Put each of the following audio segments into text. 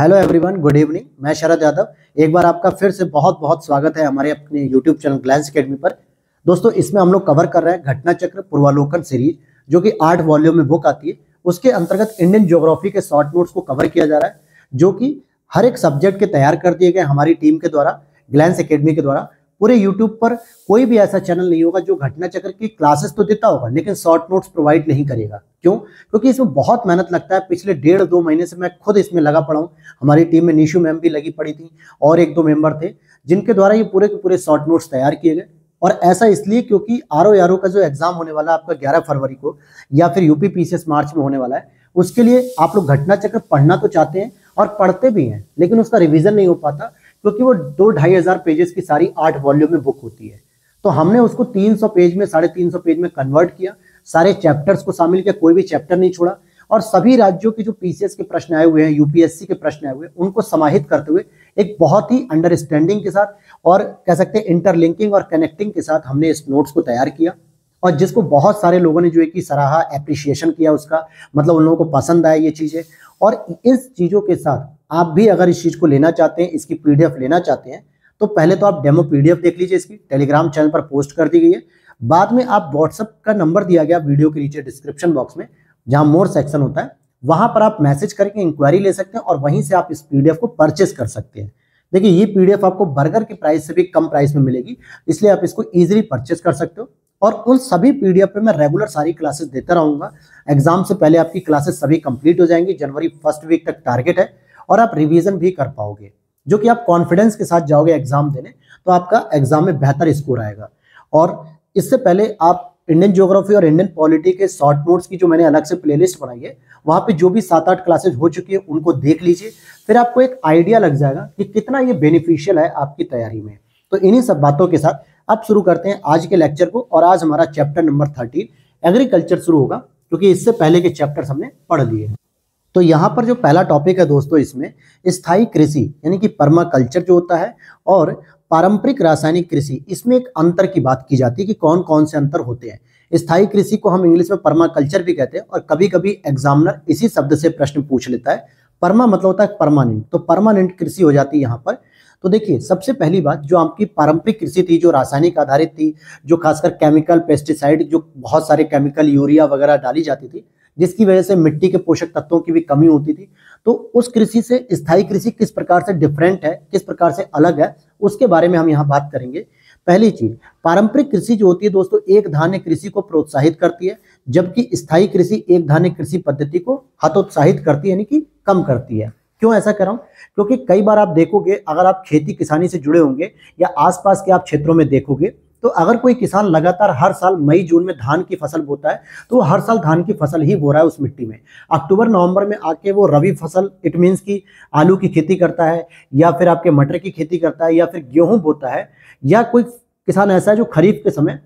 hello everyone good evening मैं शरद यादव एक बार आपका फिर से बहुत बहुत स्वागत है हमारे अपने यूट्यूब चैनल ग्लैंस अकेडमी पर दोस्तों इसमें हम लोग कवर कर रहे हैं घटना चक्र पूर्वालोकन सीरीज जो कि आठ वॉल्यूम में बुक आती है उसके अंतर्गत इंडियन ज्योग्राफी के शॉर्ट नोट्स को कवर किया जा रहा है जो कि हर एक सब्जेक्ट के तैयार कर दिए गए हमारी टीम के द्वारा ग्लैंस अकेडमी के द्वारा पूरे यूट्यूब पर कोई भी ऐसा चैनल नहीं होगा जो घटना चक्र की क्लासेस तो देता होगा लेकिन शॉर्ट नोट्स प्रोवाइड नहीं करेगा क्यों क्योंकि इसमें बहुत मेहनत लगता है पिछले डेढ़ दो महीने से मैं खुद इसमें लगा पड़ा हूँ हमारी टीम में निशु मैम भी लगी पड़ी थी और एक दो मेंबर थे जिनके द्वारा ये पूरे के पूरे शॉर्ट नोट्स तैयार किए गए और ऐसा इसलिए क्योंकि आर ओ का जो एग्जाम होने वाला है आपका ग्यारह फरवरी को या फिर यूपी एस मार्च में होने वाला है उसके लिए आप लोग घटना चक्र पढ़ना तो चाहते हैं और पढ़ते भी हैं लेकिन उसका रिविजन नहीं हो पाता क्योंकि वो दो ढाई हजार पेजेस की सारी आठ वॉल्यूम में बुक होती है तो हमने उसको 300 पेज में साढ़े तीन पेज में कन्वर्ट किया सारे चैप्टर्स को शामिल किया कोई भी चैप्टर नहीं छोड़ा और सभी राज्यों के जो पीसीएस के प्रश्न आए हुए हैं यूपीएससी के प्रश्न आए हुए हैं उनको समाहित करते हुए एक बहुत ही अंडरस्टैंडिंग के साथ और कह सकते हैं इंटरलिंकिंग और कनेक्टिंग के साथ हमने इस नोट्स को तैयार किया और जिसको बहुत सारे लोगों ने जो है कि सराहा एप्रिशिएशन किया उसका मतलब उन लोगों को पसंद आया ये चीज़ें और इस चीज़ों के साथ आप भी अगर इस चीज़ को लेना चाहते हैं इसकी पीडीएफ लेना चाहते हैं तो पहले तो आप डेमो पीडीएफ देख लीजिए इसकी टेलीग्राम चैनल पर पोस्ट कर दी गई है बाद में आप व्हाट्सअप का नंबर दिया गया वीडियो के नीचे डिस्क्रिप्शन बॉक्स में जहाँ मोर सेक्शन होता है वहाँ पर आप मैसेज करके इंक्वायरी ले सकते हैं और वहीं से आप इस पीडीएफ को परचेस कर सकते हैं देखिए ये पीडीएफ आपको बर्गर के प्राइस से भी कम प्राइस में मिलेगी इसलिए आप इसको ईजिली परचेस कर सकते हो और उन सभी पीडीएफ पे मैं रेगुलर सारी क्लासेस देता रहूंगा एग्जाम से पहले आपकी क्लासेस सभी कंप्लीट हो जाएंगी जनवरी फर्स्ट वीक तक टारगेट है और आप रिविजन भी कर पाओगे जो कि आप कॉन्फिडेंस के साथ जाओगे एग्जाम देने तो आपका एग्जाम में बेहतर स्कोर आएगा और इससे पहले आप इंडियन ज्योग्राफी और इंडियन पॉलिटी के शॉर्ट नोट्स की जो मैंने अलग से प्लेलिस्ट बनाई है वहाँ पे जो भी सात आठ क्लासेज हो चुकी है उनको देख लीजिए फिर आपको एक आइडिया लग जाएगा कि कितना ये बेनिफिशियल है आपकी तैयारी में तो इन्हीं सब बातों के साथ आप शुरू करते हैं आज के लेक्चर को और आज हमारा चैप्टर नंबर थर्टीन एग्रीकल्चर शुरू होगा क्योंकि इससे पहले के चैप्टर्स हमने पढ़ लिए हैं तो यहाँ पर जो पहला टॉपिक है दोस्तों इसमें स्थाई कृषि यानी कि परमाकल्चर कल्चर जो होता है और पारंपरिक रासायनिक कृषि इसमें एक अंतर की बात की जाती है कि कौन कौन से अंतर होते हैं स्थाई कृषि को हम इंग्लिश में परमाकल्चर कल्चर भी कहते हैं और कभी कभी एग्जामिनर इसी शब्द से प्रश्न पूछ लेता है परमा मतलब होता है परमानेंट तो परमानेंट कृषि हो जाती है यहाँ पर तो देखिए सबसे पहली बात जो आपकी पारंपरिक कृषि थी जो रासायनिक आधारित थी जो खासकर केमिकल पेस्टिसाइड जो बहुत सारे केमिकल यूरिया वगैरह डाली जाती थी जिसकी वजह से मिट्टी के पोषक तत्वों की भी कमी होती थी तो उस कृषि से स्थायी कृषि किस प्रकार से डिफरेंट है किस प्रकार से अलग है उसके बारे में हम यहाँ बात करेंगे पहली चीज पारंपरिक कृषि जो होती है दोस्तों एक धान्य कृषि को प्रोत्साहित करती है जबकि स्थायी कृषि एक धान्य कृषि पद्धति को हतोत्साहित करती है यानी कि कम करती है क्यों ऐसा कर रहा हूँ क्योंकि कई बार आप देखोगे अगर आप खेती किसानी से जुड़े होंगे या आसपास के आप क्षेत्रों में देखोगे तो अगर कोई किसान लगातार हर साल मई जून में धान की फसल बोता है तो वो हर साल धान की फसल ही बो रहा है उस मिट्टी में अक्टूबर नवंबर में आके वो रवि फसल इट मीन्स की आलू की खेती करता है या फिर आपके मटर की खेती करता है या फिर गेहूँ बोता है या कोई किसान ऐसा है जो खरीफ के समय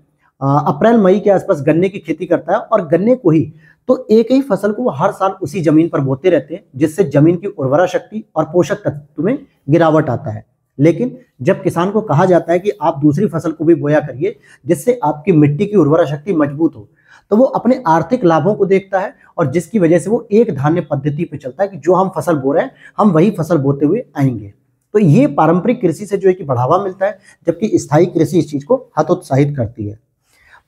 अप्रैल मई के आसपास गन्ने की खेती करता है और गन्ने को ही तो एक ही फसल को वो हर साल उसी जमीन पर बोते रहते हैं जिससे जमीन की उर्वरा शक्ति और पोषक तत्व में गिरावट आता है लेकिन जब किसान को कहा जाता है कि आप दूसरी फसल को भी बोया करिए जिससे आपकी मिट्टी की उर्वरा शक्ति मजबूत हो तो वो अपने आर्थिक लाभों को देखता है और जिसकी वजह से वो एक धान्य पद्धति पर चलता है कि जो हम फसल बो रहे हैं हम वही फसल बोते हुए आएंगे तो ये पारंपरिक कृषि से जो है कि बढ़ावा मिलता है जबकि स्थायी कृषि इस चीज को हतोत्साहित करती है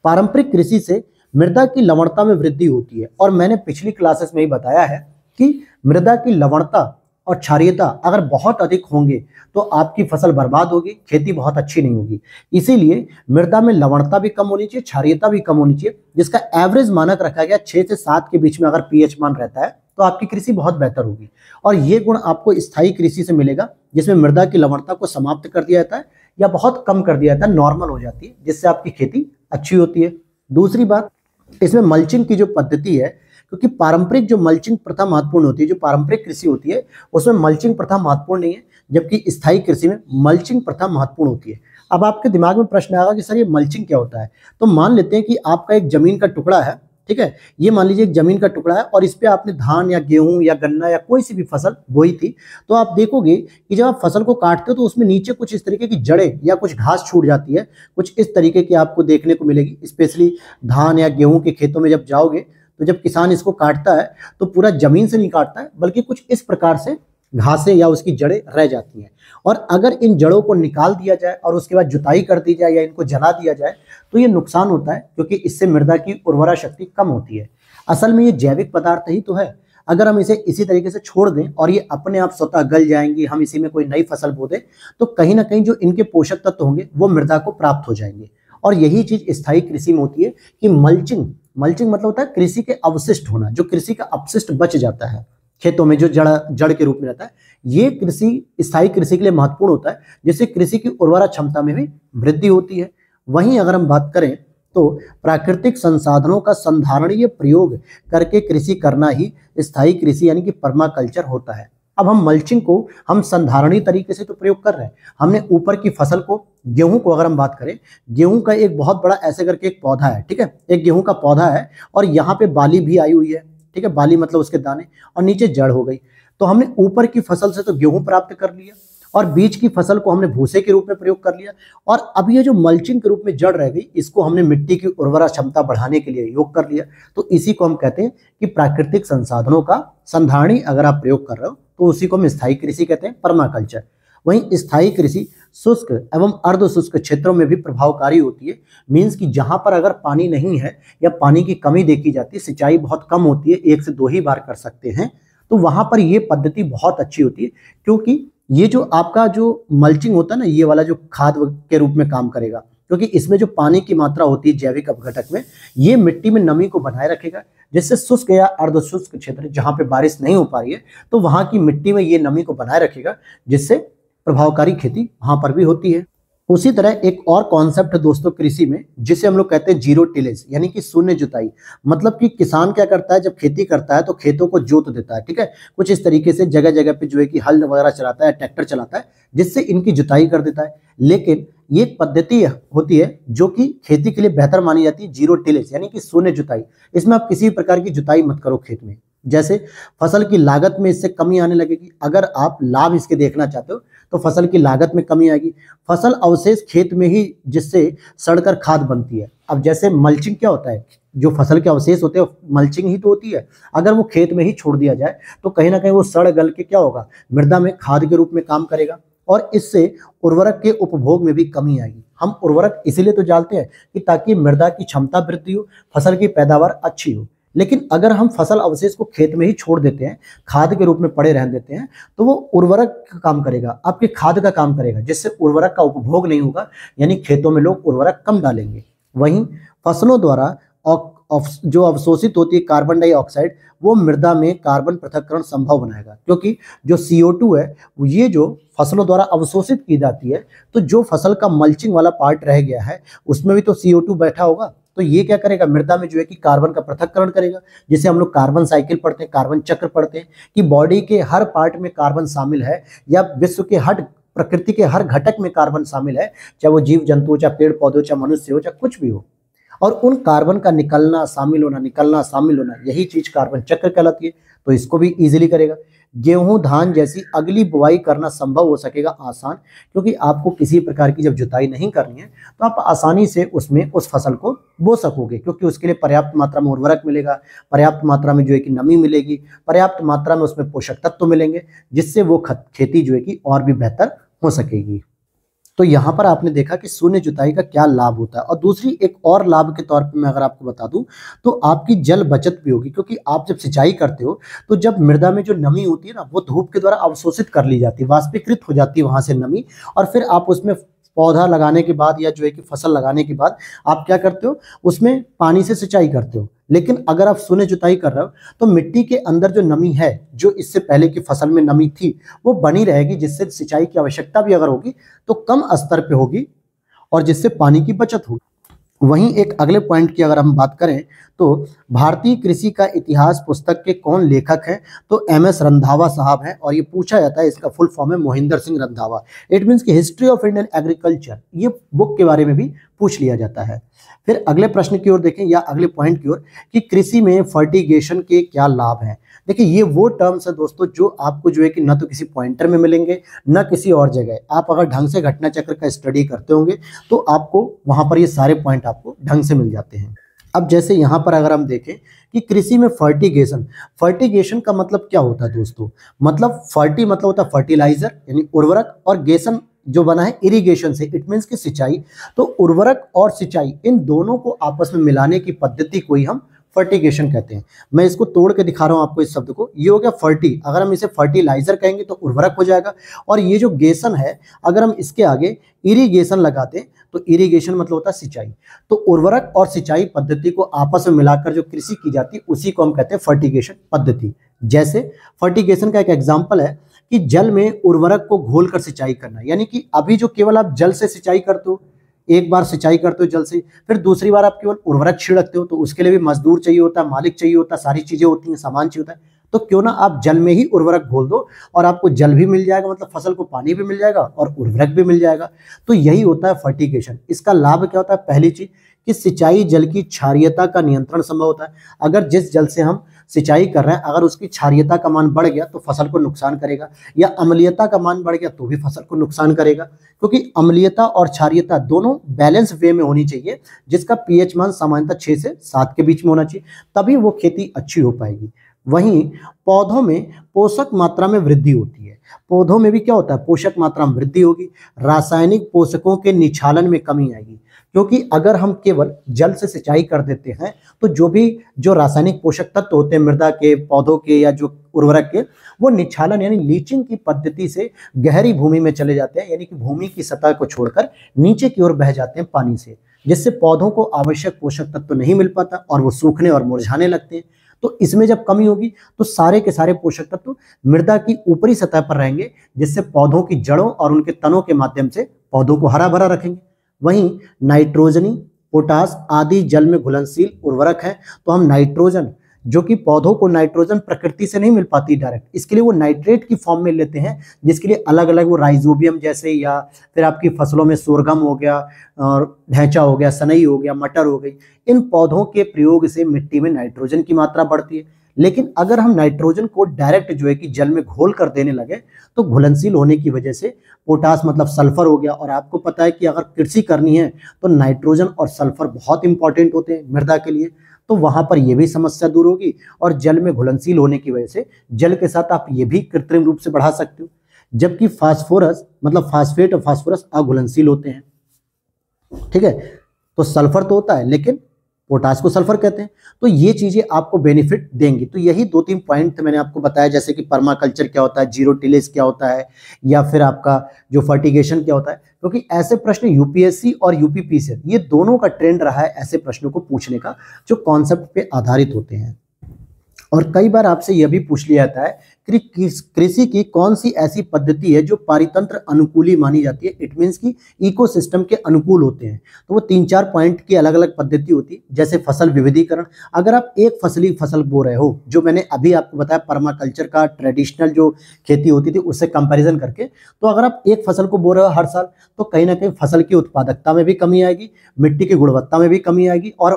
पारंपरिक कृषि से मृदा की लवणता में वृद्धि होती है और मैंने पिछली क्लासेस में ही बताया है कि मृदा की लवणता और क्षारियता अगर बहुत अधिक होंगे तो आपकी फसल बर्बाद होगी खेती बहुत अच्छी नहीं होगी इसीलिए मृदा में लवणता भी कम होनी चाहिए क्षारियता भी कम होनी चाहिए जिसका एवरेज मानक रखा गया छः से सात के बीच में अगर पीएच मान रहता है तो आपकी कृषि बहुत बेहतर होगी और ये गुण आपको स्थायी कृषि से मिलेगा जिसमें मृदा की लवणता को समाप्त कर दिया जाता है या बहुत कम कर दिया जाता है नॉर्मल हो जाती है जिससे आपकी खेती अच्छी होती है दूसरी बात इसमें मल्चिंग की जो पद्धति है क्योंकि पारंपरिक जो मल्चिंग प्रथा महत्वपूर्ण होती है जो पारंपरिक कृषि होती है उसमें मल्चिंग प्रथा महत्वपूर्ण नहीं है जबकि स्थायी कृषि में मल्चिंग प्रथा महत्वपूर्ण होती है अब आपके दिमाग में प्रश्न आएगा कि सर ये मल्चिंग क्या होता है तो मान लेते हैं कि आपका एक जमीन का टुकड़ा है ठीक है ये मान लीजिए एक जमीन का टुकड़ा है और इस पर आपने धान या गेहूं या गन्ना या कोई सी भी फसल बोई थी तो आप देखोगे कि जब आप फसल को काटते हो तो उसमें नीचे कुछ इस तरीके की जड़ें या कुछ घास छूट जाती है कुछ इस तरीके की आपको देखने को मिलेगी स्पेशली धान या गेहूं के खेतों में जब जाओगे तो जब किसान इसको काटता है तो पूरा ज़मीन से नहीं काटता है बल्कि कुछ इस प्रकार से घासें या उसकी जड़ें रह जाती हैं और अगर इन जड़ों को निकाल दिया जाए और उसके बाद जुताई कर दी जाए या इनको जला दिया जाए तो ये नुकसान होता है क्योंकि इससे मृदा की उर्वरा शक्ति कम होती है असल में ये जैविक पदार्थ ही तो है अगर हम इसे इसी तरीके से छोड़ दें और ये अपने आप स्वतः गल जाएंगी हम इसी में कोई नई फसल बो दें तो कहीं ना कहीं जो इनके पोषक तत्व होंगे वो मृदा को प्राप्त हो जाएंगे और यही चीज़ स्थायी कृषि में होती है कि मल्चिंग मल्चिंग मतलब होता है कृषि के अवशिष्ट होना जो कृषि का अवशिष्ट बच जाता है खेतों में जो जड़ जड़ के रूप में रहता है ये कृषि स्थायी कृषि के लिए महत्वपूर्ण होता है जिससे कृषि की उर्वरा क्षमता में भी वृद्धि होती है वहीं अगर हम बात करें तो प्राकृतिक संसाधनों का संधारणीय प्रयोग करके कृषि करना ही स्थायी कृषि यानी कि परमाकल्चर होता है अब हम मल्चिंग को हम संधारणीय तरीके से तो प्रयोग कर रहे हैं हमने ऊपर की फसल को गेहूं को अगर हम बात करें गेहूं का एक बहुत बड़ा ऐसे करके एक पौधा है ठीक है एक गेहूं का पौधा है और यहाँ पे बाली भी आई हुई है ठीक है बाली मतलब उसके दाने और नीचे जड़ हो गई तो हमने ऊपर की फसल से तो गेहूं प्राप्त कर लिया और बीज की फसल को हमने भूसे के रूप में प्रयोग कर लिया और अब ये जो मल्चिंग के रूप में जड़ रह गई इसको हमने मिट्टी की उर्वरा क्षमता बढ़ाने के लिए योग कर लिया तो इसी को हम कहते हैं कि प्राकृतिक संसाधनों का संधारणी अगर आप प्रयोग कर रहे हो तो उसी को हम स्थायी कृषि कहते हैं परमाकल्चर वहीं स्थायी कृषि शुष्क एवं अर्ध शुष्क क्षेत्रों में भी प्रभावकारी होती है मीन्स कि जहाँ पर अगर पानी नहीं है या पानी की कमी देखी जाती है सिंचाई बहुत कम होती है एक से दो ही बार कर सकते हैं तो वहाँ पर ये पद्धति बहुत अच्छी होती है क्योंकि ये जो आपका जो मल्चिंग होता है ना ये वाला जो खाद के रूप में काम करेगा क्योंकि इसमें जो पानी की मात्रा होती है जैविक अपघटक में ये मिट्टी में नमी को बनाए रखेगा जिससे शुष्क या अर्धशुष्क क्षेत्र जहाँ पे बारिश नहीं हो पा रही है तो वहां की मिट्टी में ये नमी को बनाए रखेगा जिससे प्रभावकारी खेती वहां पर भी होती है उसी तरह एक और कॉन्सेप्ट है दोस्तों कृषि में जिसे हम लोग कहते हैं जीरो टिलेज यानी कि शून्य जुताई मतलब कि किसान क्या करता है जब खेती करता है तो खेतों को जोत देता है ठीक है कुछ इस तरीके से जगह जगह पे जो है कि हल वगैरह चलाता है ट्रैक्टर चलाता है जिससे इनकी जुताई कर देता है लेकिन ये पद्धति होती है जो कि खेती के लिए बेहतर मानी जाती है जीरो टिलेज यानी कि शून्य जुताई इसमें आप किसी भी प्रकार की जुताई मत करो खेत में जैसे फसल की लागत में इससे कमी आने लगेगी अगर आप लाभ इसके देखना चाहते हो तो फसल की लागत में कमी आएगी फसल अवशेष खेत में ही जिससे सड़कर खाद बनती है अब जैसे मल्चिंग क्या होता है जो फसल के अवशेष होते हैं मल्चिंग ही तो होती है अगर वो खेत में ही छोड़ दिया जाए तो कहीं ना कहीं वो सड़ गल के क्या होगा मृदा में खाद के रूप में काम करेगा और इससे उर्वरक के उपभोग में भी कमी आएगी हम उर्वरक इसीलिए तो जालते हैं कि ताकि मृदा की क्षमता वृद्धि हो फसल की पैदावार अच्छी हो लेकिन अगर हम फसल अवशेष को खेत में ही छोड़ देते हैं खाद के रूप में पड़े रह देते हैं तो वो उर्वरक का काम करेगा आपके खाद का काम करेगा जिससे उर्वरक का उपभोग नहीं होगा यानी खेतों में लोग उर्वरक कम डालेंगे वहीं फसलों द्वारा जो अवशोषित होती है कार्बन डाइऑक्साइड वो मृदा में कार्बन पृथककरण संभव बनाएगा क्योंकि जो सी है ये जो फसलों द्वारा अवशोषित की जाती है तो जो फसल का मल्चिंग वाला पार्ट रह गया है उसमें भी तो सी बैठा होगा तो ये क्या करेगा मृदा में जो है कि कार्बन का पृथककरण करेगा जिसे हम लोग कार्बन साइकिल पढ़ते हैं कार्बन चक्र पढ़ते हैं कि बॉडी के हर पार्ट में कार्बन शामिल है या विश्व के हर प्रकृति के हर घटक में कार्बन शामिल है चाहे वो जीव जंतु हो चाहे पेड़ पौधे हो चाहे मनुष्य हो चाहे कुछ भी हो और उन कार्बन का निकलना शामिल होना निकलना शामिल होना यही चीज़ कार्बन चक्र कहलाती है तो इसको भी ईजिली करेगा गेहूं धान जैसी अगली बुआई करना संभव हो सकेगा आसान क्योंकि आपको किसी प्रकार की जब जुताई नहीं करनी है तो आप आसानी से उसमें उस फसल को बो सकोगे क्योंकि उसके लिए पर्याप्त मात्रा में उर्वरक मिलेगा पर्याप्त मात्रा में जो है कि नमी मिलेगी पर्याप्त मात्रा में उसमें पोषक तत्व मिलेंगे जिससे वो खेती जो है कि और भी बेहतर हो सकेगी तो यहाँ पर आपने देखा कि शून्य जुताई का क्या लाभ होता है और दूसरी एक और लाभ के तौर पर मैं अगर आपको बता दूँ तो आपकी जल बचत भी होगी क्योंकि आप जब सिंचाई करते हो तो जब मृदा में जो नमी होती है ना वो धूप के द्वारा अवशोषित कर ली जाती है वाष्पीकृत हो जाती है वहाँ से नमी और फिर आप उसमें पौधा लगाने के बाद या जो है कि फसल लगाने के बाद आप क्या करते हो उसमें पानी से सिंचाई करते हो लेकिन अगर आप सुने जुताई कर रहे हो तो मिट्टी के अंदर जो नमी है जो इससे पहले की फसल में नमी थी वो बनी रहेगी जिससे सिंचाई की आवश्यकता भी अगर होगी तो कम स्तर पर होगी और जिससे पानी की बचत होगी वहीं एक अगले पॉइंट की अगर हम बात करें तो भारतीय कृषि का इतिहास पुस्तक के कौन लेखक हैं तो एम एस रंधावा साहब हैं और ये पूछा जाता है इसका फुल फॉर्म है मोहिंदर सिंह रंधावा इट मीन्स कि हिस्ट्री ऑफ इंडियन एग्रीकल्चर ये बुक के बारे में भी पूछ लिया जाता है फिर अगले प्रश्न की ओर देखें या अगले पॉइंट की ओर कि कृषि में फर्टिगेशन के क्या लाभ हैं देखिए ये वो टर्म्स है दोस्तों जो आपको जो है कि ना तो किसी पॉइंटर में मिलेंगे ना किसी और जगह आप अगर ढंग से घटना चक्र का स्टडी करते होंगे तो आपको वहां पर ये सारे पॉइंट आपको ढंग से मिल जाते हैं अब जैसे यहाँ पर अगर हम देखें कि कृषि में फर्टिगेशन फर्टिगेशन का मतलब क्या होता है दोस्तों मतलब फर्टी मतलब होता है फर्टिलाइजर यानी उर्वरक और गेसन जो बना है इरिगेशन से इट मीन्स कि सिंचाई तो उर्वरक और सिंचाई इन दोनों को आपस में मिलाने की पद्धति को ही हम फर्टिकेशन कहते हैं मैं इसको तोड़ के दिखा रहा हूं आपको इस शब्द को ये हो गया फर्टी अगर हम इसे फर्टिलाइजर कहेंगे तो उर्वरक हो जाएगा और ये जो गेसन है अगर हम इसके आगे इरिगेशन लगाते तो इरिगेशन मतलब होता है सिंचाई तो उर्वरक और सिंचाई पद्धति को आपस में मिलाकर जो कृषि की जाती है उसी को हम कहते हैं फर्टिगेशन पद्धति जैसे फर्टिगेशन का एक एग्जाम्पल है कि जल में उर्वरक को घोल सिंचाई करना यानी कि अभी जो केवल आप जल से सिंचाई करते हो एक बार सिंचाई करते हो जल से फिर दूसरी बार आप केवल उर्वरक छिड़कते हो तो उसके लिए भी मजदूर चाहिए होता है मालिक चाहिए होता है सारी चीज़ें होती हैं सामान चाहिए होता है तो क्यों ना आप जल में ही उर्वरक घोल दो और आपको जल भी मिल जाएगा मतलब फसल को पानी भी मिल जाएगा और उर्वरक भी मिल जाएगा तो यही होता है फर्टिगेशन इसका लाभ क्या होता है पहली चीज़ कि सिंचाई जल की क्षारियता का नियंत्रण संभव होता है अगर जिस जल से हम सिंचाई कर रहे हैं अगर उसकी क्षारियता का मान बढ़ गया तो फसल को नुकसान करेगा या अम्लीयता का मान बढ़ गया तो भी फसल को नुकसान करेगा क्योंकि अम्लीयता और क्षारियता दोनों बैलेंस वे में होनी चाहिए जिसका पीएच मान सामान्यतः छः से सात के बीच में होना चाहिए तभी वो खेती अच्छी हो पाएगी वहीं पौधों में पोषक मात्रा में वृद्धि होती है पौधों में भी क्या होता है पोषक मात्रा में वृद्धि होगी रासायनिक पोषकों के निछालन में कमी आएगी क्योंकि अगर हम केवल जल से सिंचाई कर देते हैं तो जो भी जो रासायनिक पोषक तत्व होते हैं मृदा के पौधों के या जो उर्वरक के वो निछालन यानी लीचिंग की पद्धति से गहरी भूमि में चले जाते हैं यानी कि भूमि की सतह को छोड़कर नीचे की ओर बह जाते हैं पानी से जिससे पौधों को आवश्यक पोषक तत्व नहीं मिल पाता और वो सूखने और मुरझाने लगते हैं तो इसमें जब कमी होगी तो सारे के सारे पोषक तत्व मृदा की ऊपरी सतह पर रहेंगे जिससे पौधों की जड़ों और उनके तनों के माध्यम से पौधों को हरा भरा रखेंगे वहीं नाइट्रोजनी पोटास आदि जल में घुलनशील उर्वरक है तो हम नाइट्रोजन जो कि पौधों को नाइट्रोजन प्रकृति से नहीं मिल पाती डायरेक्ट इसके लिए वो नाइट्रेट की फॉर्म में लेते हैं जिसके लिए अलग अलग वो राइजोबियम जैसे या फिर आपकी फसलों में सोरगम हो गया और ढैंचा हो गया सनई हो गया मटर हो गई इन पौधों के प्रयोग से मिट्टी में नाइट्रोजन की मात्रा बढ़ती है लेकिन अगर हम नाइट्रोजन को डायरेक्ट जो है कि जल में घोल कर देने लगे तो घुलनशील होने की वजह से पोटास मतलब सल्फर हो गया और आपको पता है कि अगर कृषि करनी है तो नाइट्रोजन और सल्फर बहुत इंपॉर्टेंट होते हैं मृदा के लिए तो वहां पर यह भी समस्या दूर होगी और जल में घुलनशील होने की वजह से जल के साथ आप ये भी कृत्रिम रूप से बढ़ा सकते हो जबकि फास्फोरस मतलब फास्फेट और फास्फोरस अघुलनशील होते हैं ठीक है तो सल्फर तो होता है लेकिन पोटास को सल्फर कहते हैं तो ये चीज़ें आपको बेनिफिट देंगी तो यही दो तीन पॉइंट मैंने आपको बताया जैसे कि परमाकल्चर क्या होता है जीरो टिलेज क्या होता है या फिर आपका जो फर्टिगेशन क्या होता है क्योंकि तो ऐसे प्रश्न यूपीएससी और यूपीपी से ये दोनों का ट्रेंड रहा है ऐसे प्रश्नों को पूछने का जो कॉन्सेप्ट पे आधारित होते हैं और कई बार आपसे यह भी पूछ लिया जाता है कृषि की कौन सी ऐसी पद्धति है जो पारितंत्र अनुकूली मानी जाती है इट मीन्स की इकोसिस्टम के अनुकूल होते हैं तो वो तीन चार पॉइंट की अलग अलग पद्धति होती है जैसे फसल विविधीकरण अगर आप एक फसली फसल बो रहे हो जो मैंने अभी आपको बताया परमाकल्चर का ट्रेडिशनल जो खेती होती थी उससे कंपेरिजन करके तो अगर आप एक फसल को बो रहे हो हर साल तो कहीं ना कहीं फसल की उत्पादकता में भी कमी आएगी मिट्टी की गुणवत्ता में भी कमी आएगी और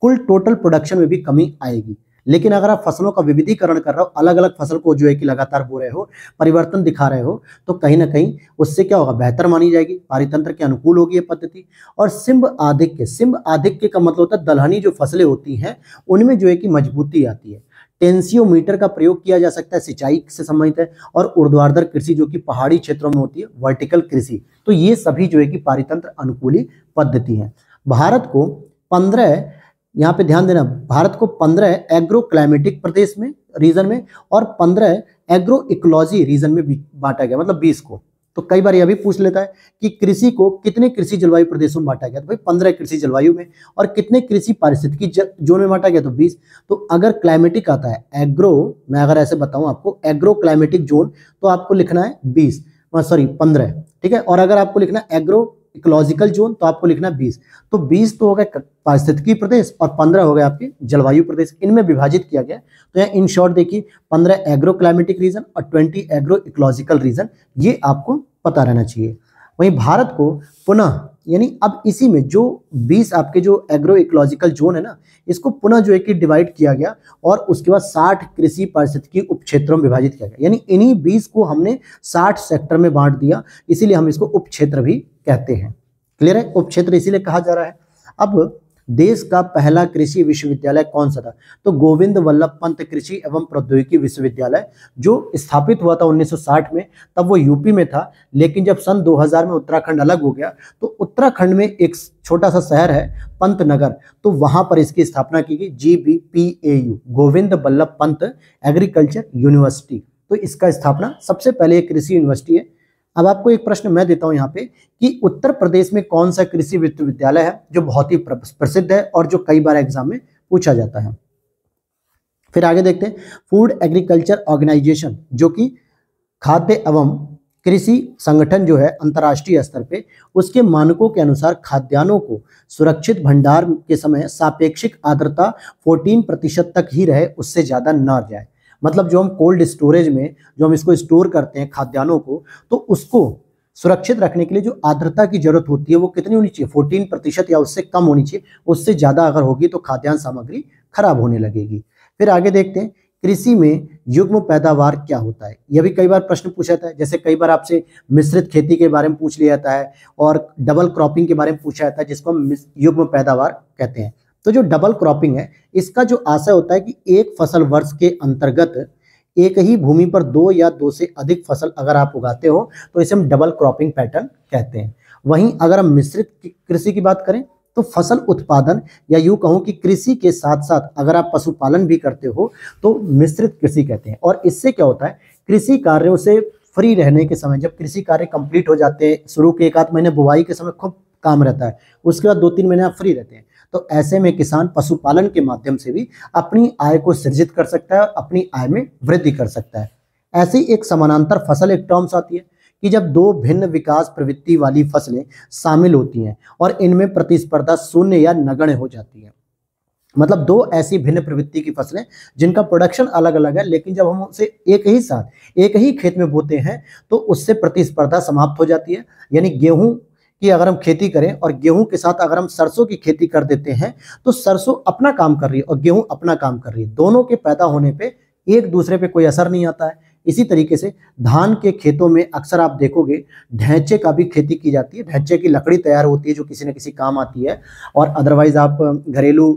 कुल टोटल प्रोडक्शन में भी कमी आएगी लेकिन अगर आप फसलों का विविधीकरण कर रहे हो अलग अलग फसल को जो है कि लगातार बो रहे हो परिवर्तन दिखा रहे हो तो कहीं ना कहीं उससे क्या होगा बेहतर मानी जाएगी पारितंत्र के अनुकूल होगी ये पद्धति और सिम्ब आधिक्य सिम्ब आधिक्य का मतलब होता है दलहनी जो फसलें होती हैं उनमें जो है कि मजबूती आती है टेंसियोमीटर का प्रयोग किया जा सकता है सिंचाई से संबंधित है और ऊर्ध्वाधर कृषि जो कि पहाड़ी क्षेत्रों में होती है वर्टिकल कृषि तो ये सभी जो है कि पारितंत्र अनुकूली पद्धति है भारत को पंद्रह यहाँ पे ध्यान देना भारत को पंद्रह एग्रो क्लाइमेटिक प्रदेश में रीजन में और पंद्रह एग्रो इकोलॉजी रीजन में बांटा गया मतलब बीस को तो कई बार यह भी पूछ लेता है कि कृषि को कितने कृषि जलवायु प्रदेशों में बांटा गया तो भाई पंद्रह कृषि जलवायु में और कितने कृषि पारिस्थितिकी जोन में बांटा गया तो बीस तो अगर क्लाइमेटिक आता है एग्रो मैं अगर ऐसे बताऊं आपको एग्रो क्लाइमेटिक जोन तो आपको लिखना है बीस सॉरी पंद्रह ठीक है और अगर आपको लिखना एग्रो इकोलॉजिकल जोन तो आपको लिखना बीस तो बीस तो हो गए पारिस्थितिकी प्रदेश और पंद्रह हो गए आपके जलवायु प्रदेश इनमें विभाजित किया गया तो यहाँ इन शॉर्ट देखिए पंद्रह एग्रो क्लाइमेटिक रीजन और ट्वेंटी एग्रो इकोलॉजिकल रीजन ये आपको पता रहना चाहिए वहीं भारत को पुनः यानी अब इसी में जो 20 आपके जो एग्रो इकोलॉजिकल जोन है ना इसको पुनः जो है कि डिवाइड किया गया और उसके बाद 60 कृषि पारिस्थितिकी उपक्षेत्रों में विभाजित किया गया यानी इन्हीं 20 को हमने 60 सेक्टर में बांट दिया इसीलिए हम इसको उपक्षेत्र भी कहते हैं क्लियर है उप क्षेत्र इसीलिए कहा जा रहा है अब देश का पहला कृषि विश्वविद्यालय कौन सा था तो गोविंद वल्लभ पंत कृषि एवं प्रौद्योगिकी विश्वविद्यालय जो स्थापित हुआ था 1960 में तब वो यूपी में था लेकिन जब सन 2000 में उत्तराखंड अलग हो गया तो उत्तराखंड में एक छोटा सा शहर है पंतनगर तो वहां पर इसकी स्थापना की गई G B P A U Govind Vallabh Pant agriculture university तो इसका स्थापना सबसे पहले कृषि यूनिवर्सिटी है अब आपको एक प्रश्न मैं देता हूँ यहाँ पे कि उत्तर प्रदेश में कौन सा कृषि विश्वविद्यालय है जो बहुत ही प्रसिद्ध है और जो कई बार एग्जाम में पूछा जाता है फिर आगे देखते हैं फूड एग्रीकल्चर ऑर्गेनाइजेशन जो कि खाद्य एवं कृषि संगठन जो है अंतर्राष्ट्रीय स्तर पे उसके मानकों के अनुसार खाद्यान्नों को सुरक्षित भंडार के समय सापेक्षिक आर्द्रता 14 प्रतिशत तक ही रहे उससे ज़्यादा ना जाए मतलब जो हम कोल्ड स्टोरेज में जो हम इसको स्टोर करते हैं खाद्यान्नों को तो उसको सुरक्षित रखने के लिए जो आर्द्रता की जरूरत होती है वो कितनी होनी चाहिए फोर्टीन प्रतिशत या उससे कम होनी चाहिए उससे ज़्यादा अगर होगी तो खाद्यान्न सामग्री खराब होने लगेगी फिर आगे देखते हैं कृषि में युग्म पैदावार क्या होता है यह भी कई बार प्रश्न पूछा जाता है जैसे कई बार आपसे मिश्रित खेती के बारे में पूछ लिया जाता है और डबल क्रॉपिंग के बारे में पूछा जाता है जिसको हम युग्म पैदावार कहते हैं तो जो डबल क्रॉपिंग है इसका जो आशय होता है कि एक फसल वर्ष के अंतर्गत एक ही भूमि पर दो या दो से अधिक फसल अगर आप उगाते हो तो इसे हम डबल क्रॉपिंग पैटर्न कहते हैं वहीं अगर हम मिश्रित कृषि की बात करें तो फसल उत्पादन या यूँ कहूँ कि कृषि के साथ साथ अगर आप पशुपालन भी करते हो तो मिश्रित कृषि कहते हैं और इससे क्या होता है कृषि कार्यों से फ्री रहने के समय जब कृषि कार्य कंप्लीट हो जाते हैं शुरू के एक आध महीने बुआई के समय खूब काम रहता है उसके बाद दो तीन महीने आप फ्री रहते हैं तो ऐसे में किसान पशुपालन के माध्यम से भी अपनी आय को सृजित कर सकता है अपनी आय में वृद्धि कर सकता है ऐसी एक समानांतर फसल एक टर्म्स आती है कि जब दो भिन्न विकास प्रवृत्ति वाली फसलें शामिल होती हैं और इनमें प्रतिस्पर्धा शून्य या नगण्य हो जाती है मतलब दो ऐसी भिन्न प्रवृत्ति की फसलें जिनका प्रोडक्शन अलग अलग है लेकिन जब हम उसे एक ही साथ एक ही खेत में बोते हैं तो उससे प्रतिस्पर्धा समाप्त हो जाती है यानी गेहूं कि अगर हम खेती करें और गेहूं के साथ अगर हम सरसों की खेती कर देते हैं तो सरसों अपना काम कर रही है और गेहूं अपना काम कर रही है दोनों के पैदा होने पे एक दूसरे पे कोई असर नहीं आता है इसी तरीके से धान के खेतों में अक्सर आप देखोगे ढैंचे का भी खेती की जाती है ढैंचे की लकड़ी तैयार होती है जो किसी न किसी काम आती है और अदरवाइज आप घरेलू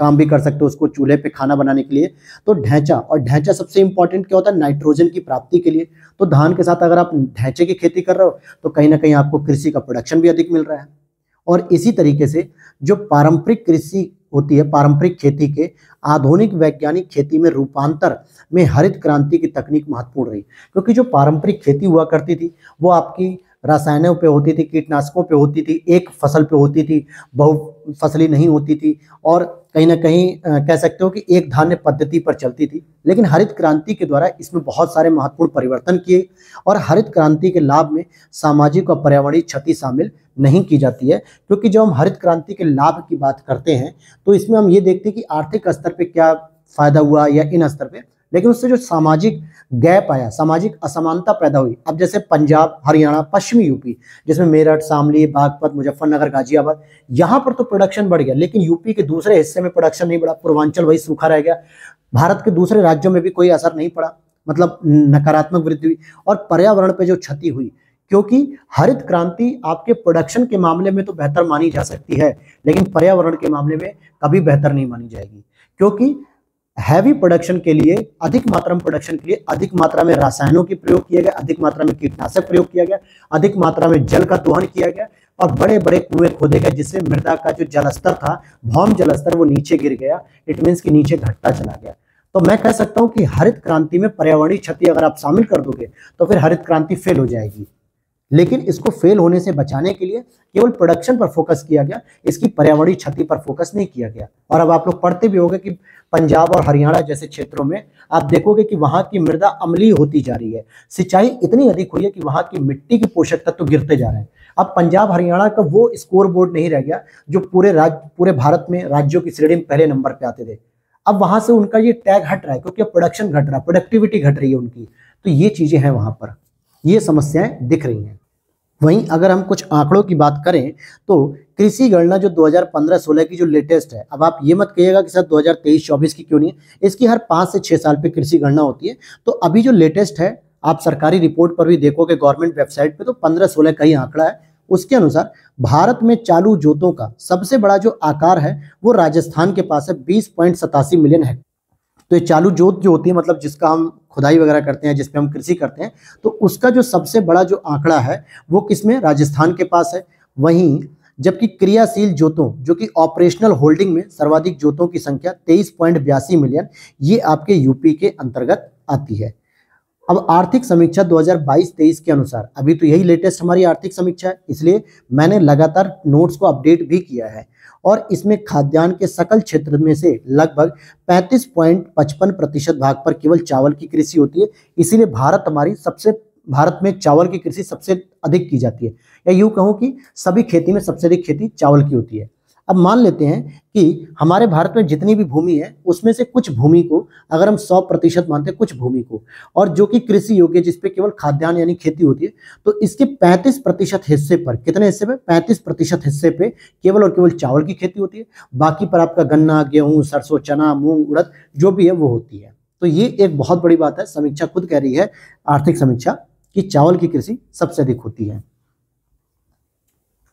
काम भी कर सकते हो उसको चूल्हे पे खाना बनाने के लिए तो ढैंचा और ढैंचा सबसे इंपॉर्टेंट क्या होता है नाइट्रोजन की प्राप्ति के लिए तो धान के साथ अगर आप ढैंचे की खेती कर रहे हो तो कहीं ना कहीं आपको कृषि का प्रोडक्शन भी अधिक मिल रहा है और इसी तरीके से जो पारंपरिक कृषि होती है पारंपरिक खेती के आधुनिक वैज्ञानिक खेती में रूपांतर में हरित क्रांति की तकनीक महत्वपूर्ण रही क्योंकि जो पारंपरिक खेती हुआ करती थी वो आपकी रसायनों पे होती थी कीटनाशकों पे होती थी एक फसल पे होती थी बहु फसली नहीं होती थी और कहीं ना कहीं कह सकते हो कि एक धान्य पद्धति पर चलती थी लेकिन हरित क्रांति के द्वारा इसमें बहुत सारे महत्वपूर्ण परिवर्तन किए और हरित क्रांति के लाभ में सामाजिक और पर्यावरणीय क्षति शामिल नहीं की जाती है क्योंकि जब हम हरित क्रांति के लाभ की बात करते हैं तो इसमें हम ये देखते हैं कि आर्थिक स्तर पर क्या फ़ायदा हुआ या इन स्तर पर लेकिन उससे जो सामाजिक गैप आया सामाजिक असमानता पैदा हुई अब जैसे पंजाब हरियाणा पश्चिमी यूपी जिसमें मेरठ सामली बागपत मुजफ्फरनगर गाजियाबाद यहाँ पर तो प्रोडक्शन बढ़ गया लेकिन यूपी के दूसरे हिस्से में प्रोडक्शन नहीं बढ़ा पूर्वांचल वही सूखा रह गया भारत के दूसरे राज्यों में भी कोई असर नहीं पड़ा मतलब नकारात्मक वृद्धि हुई और पर्यावरण पर जो क्षति हुई क्योंकि हरित क्रांति आपके प्रोडक्शन के मामले में तो बेहतर मानी जा सकती है लेकिन पर्यावरण के मामले में कभी बेहतर नहीं मानी जाएगी क्योंकि हैवी प्रोडक्शन के लिए अधिक मात्रा में प्रोडक्शन के लिए अधिक मात्रा में रासायनों के प्रयोग किया गया अधिक मात्रा में कीटनाशक प्रयोग किया गया अधिक मात्रा में जल का दोहन किया गया और बड़े बड़े कुएं खोदे गए जिससे मृदा का जो जलस्तर था भौम जलस्तर वो नीचे गिर गया इट मीन्स कि नीचे घटता चला गया तो मैं कह सकता हूं कि हरित क्रांति में पर्यावरणीय क्षति अगर आप शामिल कर दोगे तो फिर हरित क्रांति फेल हो जाएगी लेकिन इसको फेल होने से बचाने के लिए केवल प्रोडक्शन पर फोकस किया गया इसकी पर्यावरणीय क्षति पर फोकस नहीं किया गया और अब आप लोग पढ़ते भी होगा कि पंजाब और हरियाणा जैसे क्षेत्रों में आप देखोगे कि वहां की मृदा अमली होती जा रही है सिंचाई इतनी अधिक हुई है कि वहां की मिट्टी के पोषक तत्व तो गिरते जा रहे हैं अब पंजाब हरियाणा का वो स्कोर बोर्ड नहीं रह गया जो पूरे राज्य पूरे भारत में राज्यों की श्रेणी में पहले नंबर पे आते थे अब वहां से उनका ये टैग हट रहा है क्योंकि प्रोडक्शन घट रहा है प्रोडक्टिविटी घट रही है उनकी तो ये चीजें हैं वहां पर ये समस्याएं दिख रही हैं वहीं अगर हम कुछ आंकड़ों की बात करें तो कृषि गणना जो 2015-16 की जो लेटेस्ट है अब आप ये मत कहिएगा कि सर 2023-24 की क्यों नहीं है इसकी हर पाँच से छः साल पे कृषि गणना होती है तो अभी जो लेटेस्ट है आप सरकारी रिपोर्ट पर भी देखोगे गवर्नमेंट वेबसाइट पे तो 15-16 का ही आंकड़ा है उसके अनुसार भारत में चालू जोतों का सबसे बड़ा जो आकार है वो राजस्थान के पास है बीस मिलियन है तो ये चालू जोत जो होती है मतलब जिसका हम खुदाई वगैरह करते हैं जिसपे हम कृषि करते हैं तो उसका जो सबसे बड़ा जो आंकड़ा है वो किसमें राजस्थान के पास है वहीं जबकि क्रियाशील जोतों जो कि ऑपरेशनल होल्डिंग में सर्वाधिक जोतों की संख्या तेईस मिलियन ये आपके यूपी के अंतर्गत आती है अब आर्थिक समीक्षा 2022-23 के अनुसार अभी तो यही लेटेस्ट हमारी आर्थिक समीक्षा है इसलिए मैंने लगातार नोट्स को अपडेट भी किया है और इसमें खाद्यान्न के सकल क्षेत्र में से लगभग 35.55 प्रतिशत भाग पर केवल चावल की कृषि होती है इसीलिए भारत हमारी सबसे भारत में चावल की कृषि सबसे अधिक की जाती है या यूँ कहूँ कि सभी खेती में सबसे अधिक खेती चावल की होती है अब मान लेते हैं कि हमारे भारत में जितनी भी भूमि है उसमें से कुछ भूमि को अगर हम 100 प्रतिशत मानते हैं कुछ भूमि को और जो कि कृषि योग्य जिसपे केवल खाद्यान्न यानी खेती होती है तो इसके 35 प्रतिशत हिस्से पर कितने हिस्से पे 35 प्रतिशत हिस्से पे केवल और केवल चावल की खेती होती है बाकी पर आपका गन्ना गेहूँ सरसों चना मूँग उड़द जो भी है वो होती है तो ये एक बहुत बड़ी बात है समीक्षा खुद कह रही है आर्थिक समीक्षा कि चावल की कृषि सबसे अधिक होती है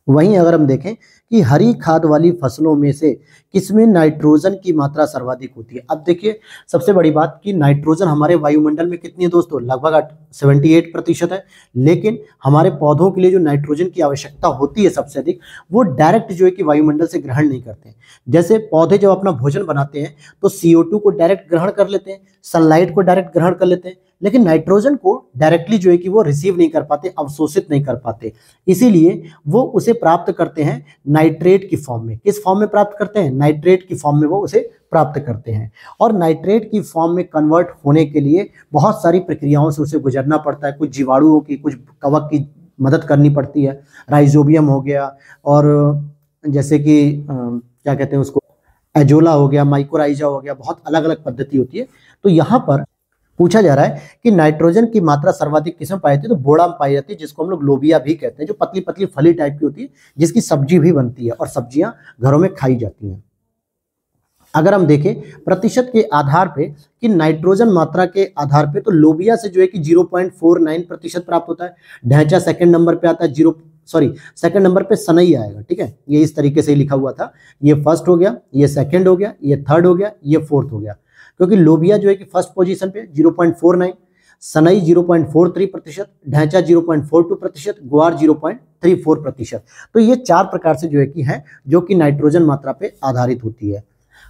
वहीं अगर हम देखें कि हरी खाद वाली फसलों में से किसमें नाइट्रोजन की मात्रा सर्वाधिक होती है अब देखिए सबसे बड़ी बात कि नाइट्रोजन हमारे वायुमंडल में कितनी है दोस्तों लगभग सेवेंटी एट प्रतिशत है लेकिन हमारे पौधों के लिए जो नाइट्रोजन की आवश्यकता होती है सबसे अधिक वो डायरेक्ट जो है कि वायुमंडल से ग्रहण नहीं करते जैसे पौधे जब अपना भोजन बनाते हैं तो सी को डायरेक्ट ग्रहण कर लेते हैं सनलाइट को डायरेक्ट ग्रहण कर लेते हैं लेकिन नाइट्रोजन को डायरेक्टली जो है कि वो रिसीव नहीं कर पाते अवशोषित नहीं कर पाते इसीलिए वो उसे प्राप्त करते हैं नाइट्रेट की फॉर्म में किस फॉर्म में प्राप्त करते हैं नाइट्रेट की फॉर्म में वो उसे प्राप्त करते हैं और नाइट्रेट की फॉर्म में कन्वर्ट होने के लिए बहुत सारी प्रक्रियाओं से उसे गुजरना पड़ता है कुछ जीवाणुओं की कुछ कवक की मदद करनी पड़ती है राइजोबियम हो गया और जैसे कि क्या कहते हैं उसको एजोला हो गया माइकोराइजा हो गया बहुत अलग अलग पद्धति होती है तो यहाँ पर पूछा जा रहा है कि नाइट्रोजन की मात्रा सर्वाधिक किसमें पाई जाती है तो बोड़ा में पाई जाती है जिसको हम लोग लोबिया भी कहते हैं जो पतली पतली फली टाइप की होती है जिसकी सब्जी भी बनती है और सब्जियां घरों में खाई जाती हैं अगर हम देखें प्रतिशत के आधार पे कि नाइट्रोजन मात्रा के आधार पे तो लोबिया से जो है कि 0.49 प्रतिशत प्राप्त होता है ढैंचा सेकंड नंबर पे आता है जीरो सॉरी सेकंड नंबर पे सनई आएगा ठीक है ये इस तरीके से ही लिखा हुआ था ये फर्स्ट हो गया ये सेकंड हो गया ये थर्ड हो गया ये फोर्थ हो गया क्योंकि लोबिया जो है कि फर्स्ट पोजीशन पे 0.49 सनई 0.43 प्रतिशत ढांचा 0.42 प्रतिशत ग्वार 0.34 प्रतिशत तो ये चार प्रकार से जो है कि हैं जो कि नाइट्रोजन मात्रा पे आधारित होती है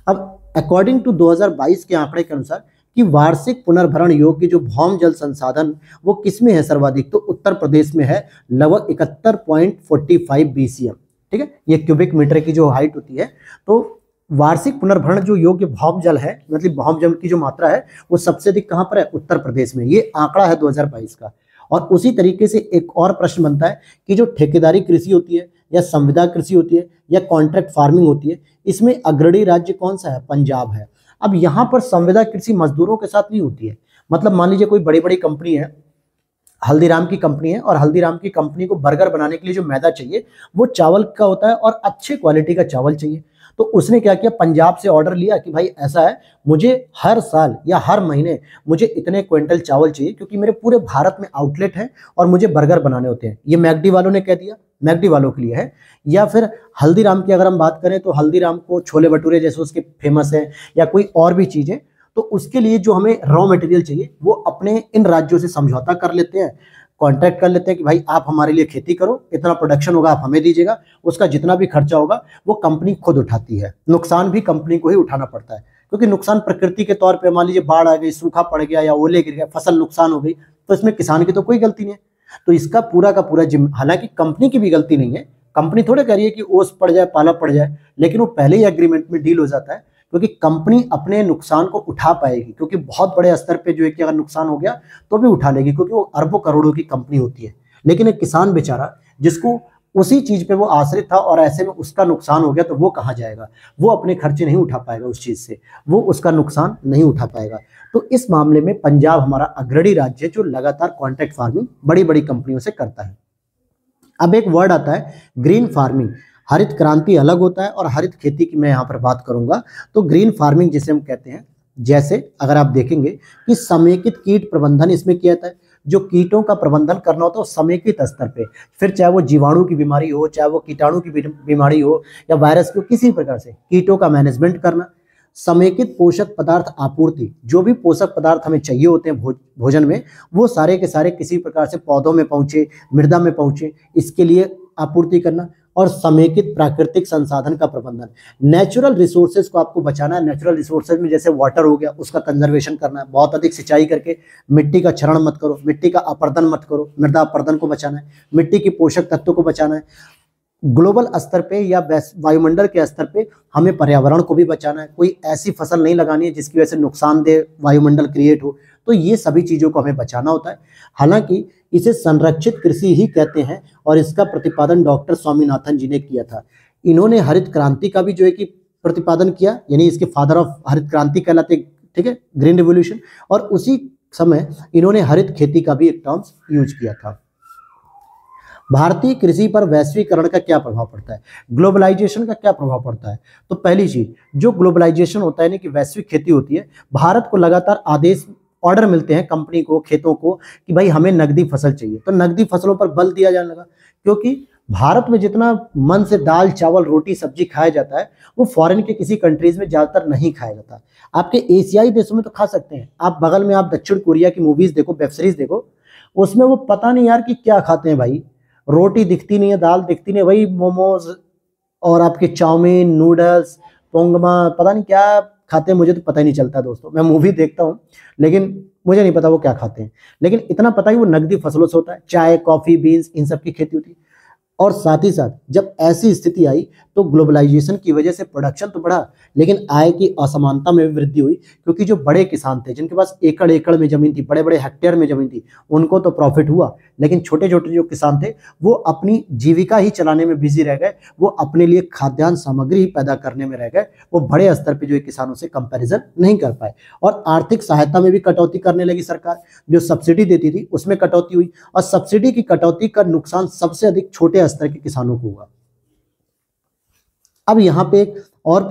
अब अकॉर्डिंग टू 2022 के आंकड़े के अनुसार कि वार्षिक पुनर्भरण योग्य जो भौम जल संसाधन वो किसमें है सर्वाधिक तो उत्तर प्रदेश में है लगभग इकहत्तर point forty five B C M ठीक है ये क्यूबिक मीटर की जो हाइट होती है तो वार्षिक पुनर्भरण जो योग्य भौम जल है मतलब भौम जल की जो मात्रा है वो सबसे अधिक कहाँ पर है उत्तर प्रदेश में ये आंकड़ा है 2022 का और उसी तरीके से एक और प्रश्न बनता है कि जो ठेकेदारी कृषि होती है या संविदा कृषि होती है या कॉन्ट्रैक्ट फार्मिंग होती है इसमें अग्रणी राज्य कौन सा है पंजाब है अब यहाँ पर संविदा कृषि मजदूरों के साथ नहीं होती है मतलब मान लीजिए कोई बड़ी बड़ी कंपनी है हल्दीराम की कंपनी है और हल्दीराम की कंपनी को बर्गर बनाने के लिए जो मैदा चाहिए वो चावल का होता है और अच्छे क्वालिटी का चावल चाहिए तो उसने क्या किया पंजाब से ऑर्डर लिया कि भाई ऐसा है मुझे हर साल या हर महीने मुझे इतने क्विंटल चावल चाहिए क्योंकि मेरे पूरे भारत में आउटलेट है और मुझे बर्गर बनाने होते हैं ये मैगडी वालों ने कह दिया मैगडी वालों के लिए है या फिर हल्दीराम की अगर हम बात करें तो हल्दीराम को छोले भटूरे जैसे उसके फेमस हैं या कोई और भी चीज़ें तो उसके लिए जो हमें रॉ मटेरियल चाहिए वो अपने इन राज्यों से समझौता कर लेते हैं कॉन्ट्रैक्ट कर लेते हैं कि भाई आप हमारे लिए खेती करो इतना प्रोडक्शन होगा आप हमें दीजिएगा उसका जितना भी खर्चा होगा वो कंपनी खुद उठाती है नुकसान भी कंपनी को ही उठाना पड़ता है क्योंकि नुकसान प्रकृति के तौर पर मान लीजिए बाढ़ आ गई सूखा पड़ गया या ओले गिर गया फसल नुकसान हो गई तो इसमें किसान की तो कोई गलती नहीं है तो इसका पूरा का पूरा जिम्मे हालांकि कंपनी की भी गलती नहीं है कंपनी थोड़े कह रही है कि ओस पड़ जाए पाला पड़ जाए लेकिन वो पहले ही एग्रीमेंट में डील हो जाता है क्योंकि कंपनी अपने नुकसान को उठा पाएगी क्योंकि बहुत बड़े स्तर पर जो है कि अगर नुकसान हो गया तो भी उठा लेगी क्योंकि वो अरबों करोड़ों की कंपनी होती है लेकिन एक किसान बेचारा जिसको उसी चीज पे वो आश्रित था और ऐसे में उसका नुकसान हो गया तो वो कहाँ जाएगा वो अपने खर्चे नहीं उठा पाएगा उस चीज से वो उसका नुकसान नहीं उठा पाएगा तो इस मामले में पंजाब हमारा अग्रणी राज्य है जो लगातार कॉन्ट्रैक्ट फार्मिंग बड़ी बड़ी कंपनियों से करता है अब एक वर्ड आता है ग्रीन फार्मिंग हरित क्रांति अलग होता है और हरित खेती की मैं यहाँ पर बात करूँगा तो ग्रीन फार्मिंग जिसे हम कहते हैं जैसे अगर आप देखेंगे कि समेकित कीट प्रबंधन इसमें किया जाता है जो कीटों का प्रबंधन करना होता है वो समेकित स्तर पे फिर चाहे वो जीवाणु की बीमारी हो चाहे वो कीटाणु की बीमारी हो या वायरस की किसी प्रकार से कीटों का मैनेजमेंट करना समेकित पोषक पदार्थ आपूर्ति जो भी पोषक पदार्थ हमें चाहिए होते हैं भोजन में वो सारे के सारे किसी प्रकार से पौधों में पहुँचे मृदा में पहुँचे इसके लिए आपूर्ति करना और समेकित प्राकृतिक संसाधन का प्रबंधन नेचुरल रिसोर्सेज को आपको बचाना है नेचुरल रिसोर्सेज में जैसे वाटर हो गया उसका कंजर्वेशन करना है बहुत अधिक सिंचाई करके मिट्टी का क्षरण मत करो मिट्टी का अपर्दन मत करो मृदा अपर्दन को बचाना है मिट्टी की पोषक तत्व को बचाना है ग्लोबल स्तर पे या वायुमंडल के स्तर पे हमें पर्यावरण को भी बचाना है कोई ऐसी फसल नहीं लगानी है जिसकी वजह से नुकसानदेह वायुमंडल क्रिएट हो तो ये सभी चीज़ों को हमें बचाना होता है हालांकि इसे संरक्षित कृषि ही कहते हैं और इसका प्रतिपादन डॉक्टर स्वामीनाथन जी ने किया था इन्होंने हरित क्रांति का भी जो है कि प्रतिपादन किया यानी इसके फादर ऑफ हरित क्रांति कहलाते ठीक है ग्रीन रिवोल्यूशन और उसी समय इन्होंने हरित खेती का भी एक टर्म्स यूज किया था भारतीय कृषि पर वैश्वीकरण का क्या प्रभाव पड़ता है ग्लोबलाइजेशन का क्या प्रभाव पड़ता है तो पहली चीज जो ग्लोबलाइजेशन होता है यानी कि वैश्विक खेती होती है भारत को लगातार आदेश ऑर्डर मिलते हैं कंपनी को खेतों को कि भाई हमें नकदी फसल चाहिए तो नकदी फसलों पर बल दिया जाने लगा क्योंकि भारत में जितना मन से दाल चावल रोटी सब्जी खाया जाता है वो फॉरेन के किसी कंट्रीज में ज़्यादातर नहीं खाया जाता आपके एशियाई देशों में तो खा सकते हैं आप बगल में आप दक्षिण कोरिया की मूवीज़ देखो वेब सीरीज़ देखो उसमें वो पता नहीं यार कि क्या खाते हैं भाई रोटी दिखती नहीं है दाल दिखती नहीं है वही मोमोज और आपके चाउमीन नूडल्स पोंगमा पता नहीं क्या खाते हैं मुझे तो पता ही नहीं चलता दोस्तों मैं मूवी देखता हूँ लेकिन मुझे नहीं पता वो क्या खाते हैं लेकिन इतना पता ही वो नकदी फसलों से होता है चाय कॉफ़ी बीन्स इन सब की खेती होती है और साथ ही साथ जब ऐसी स्थिति आई तो ग्लोबलाइजेशन की वजह से प्रोडक्शन तो बढ़ा लेकिन आय की असमानता में भी वृद्धि हुई क्योंकि जो बड़े किसान थे जिनके पास एकड़ एकड़ में ज़मीन थी बड़े बड़े हेक्टेयर में ज़मीन थी उनको तो प्रॉफिट हुआ लेकिन छोटे छोटे जो किसान थे वो अपनी जीविका ही चलाने में बिजी रह गए वो अपने लिए खाद्यान्न सामग्री ही पैदा करने में रह गए वो बड़े स्तर पर जो है किसानों से कंपेरिजन नहीं कर पाए और आर्थिक सहायता में भी कटौती करने लगी सरकार जो सब्सिडी देती थी उसमें कटौती हुई और सब्सिडी की कटौती का नुकसान सबसे अधिक छोटे स्तर के किसानों को हुआ अब यहाँ पे एक और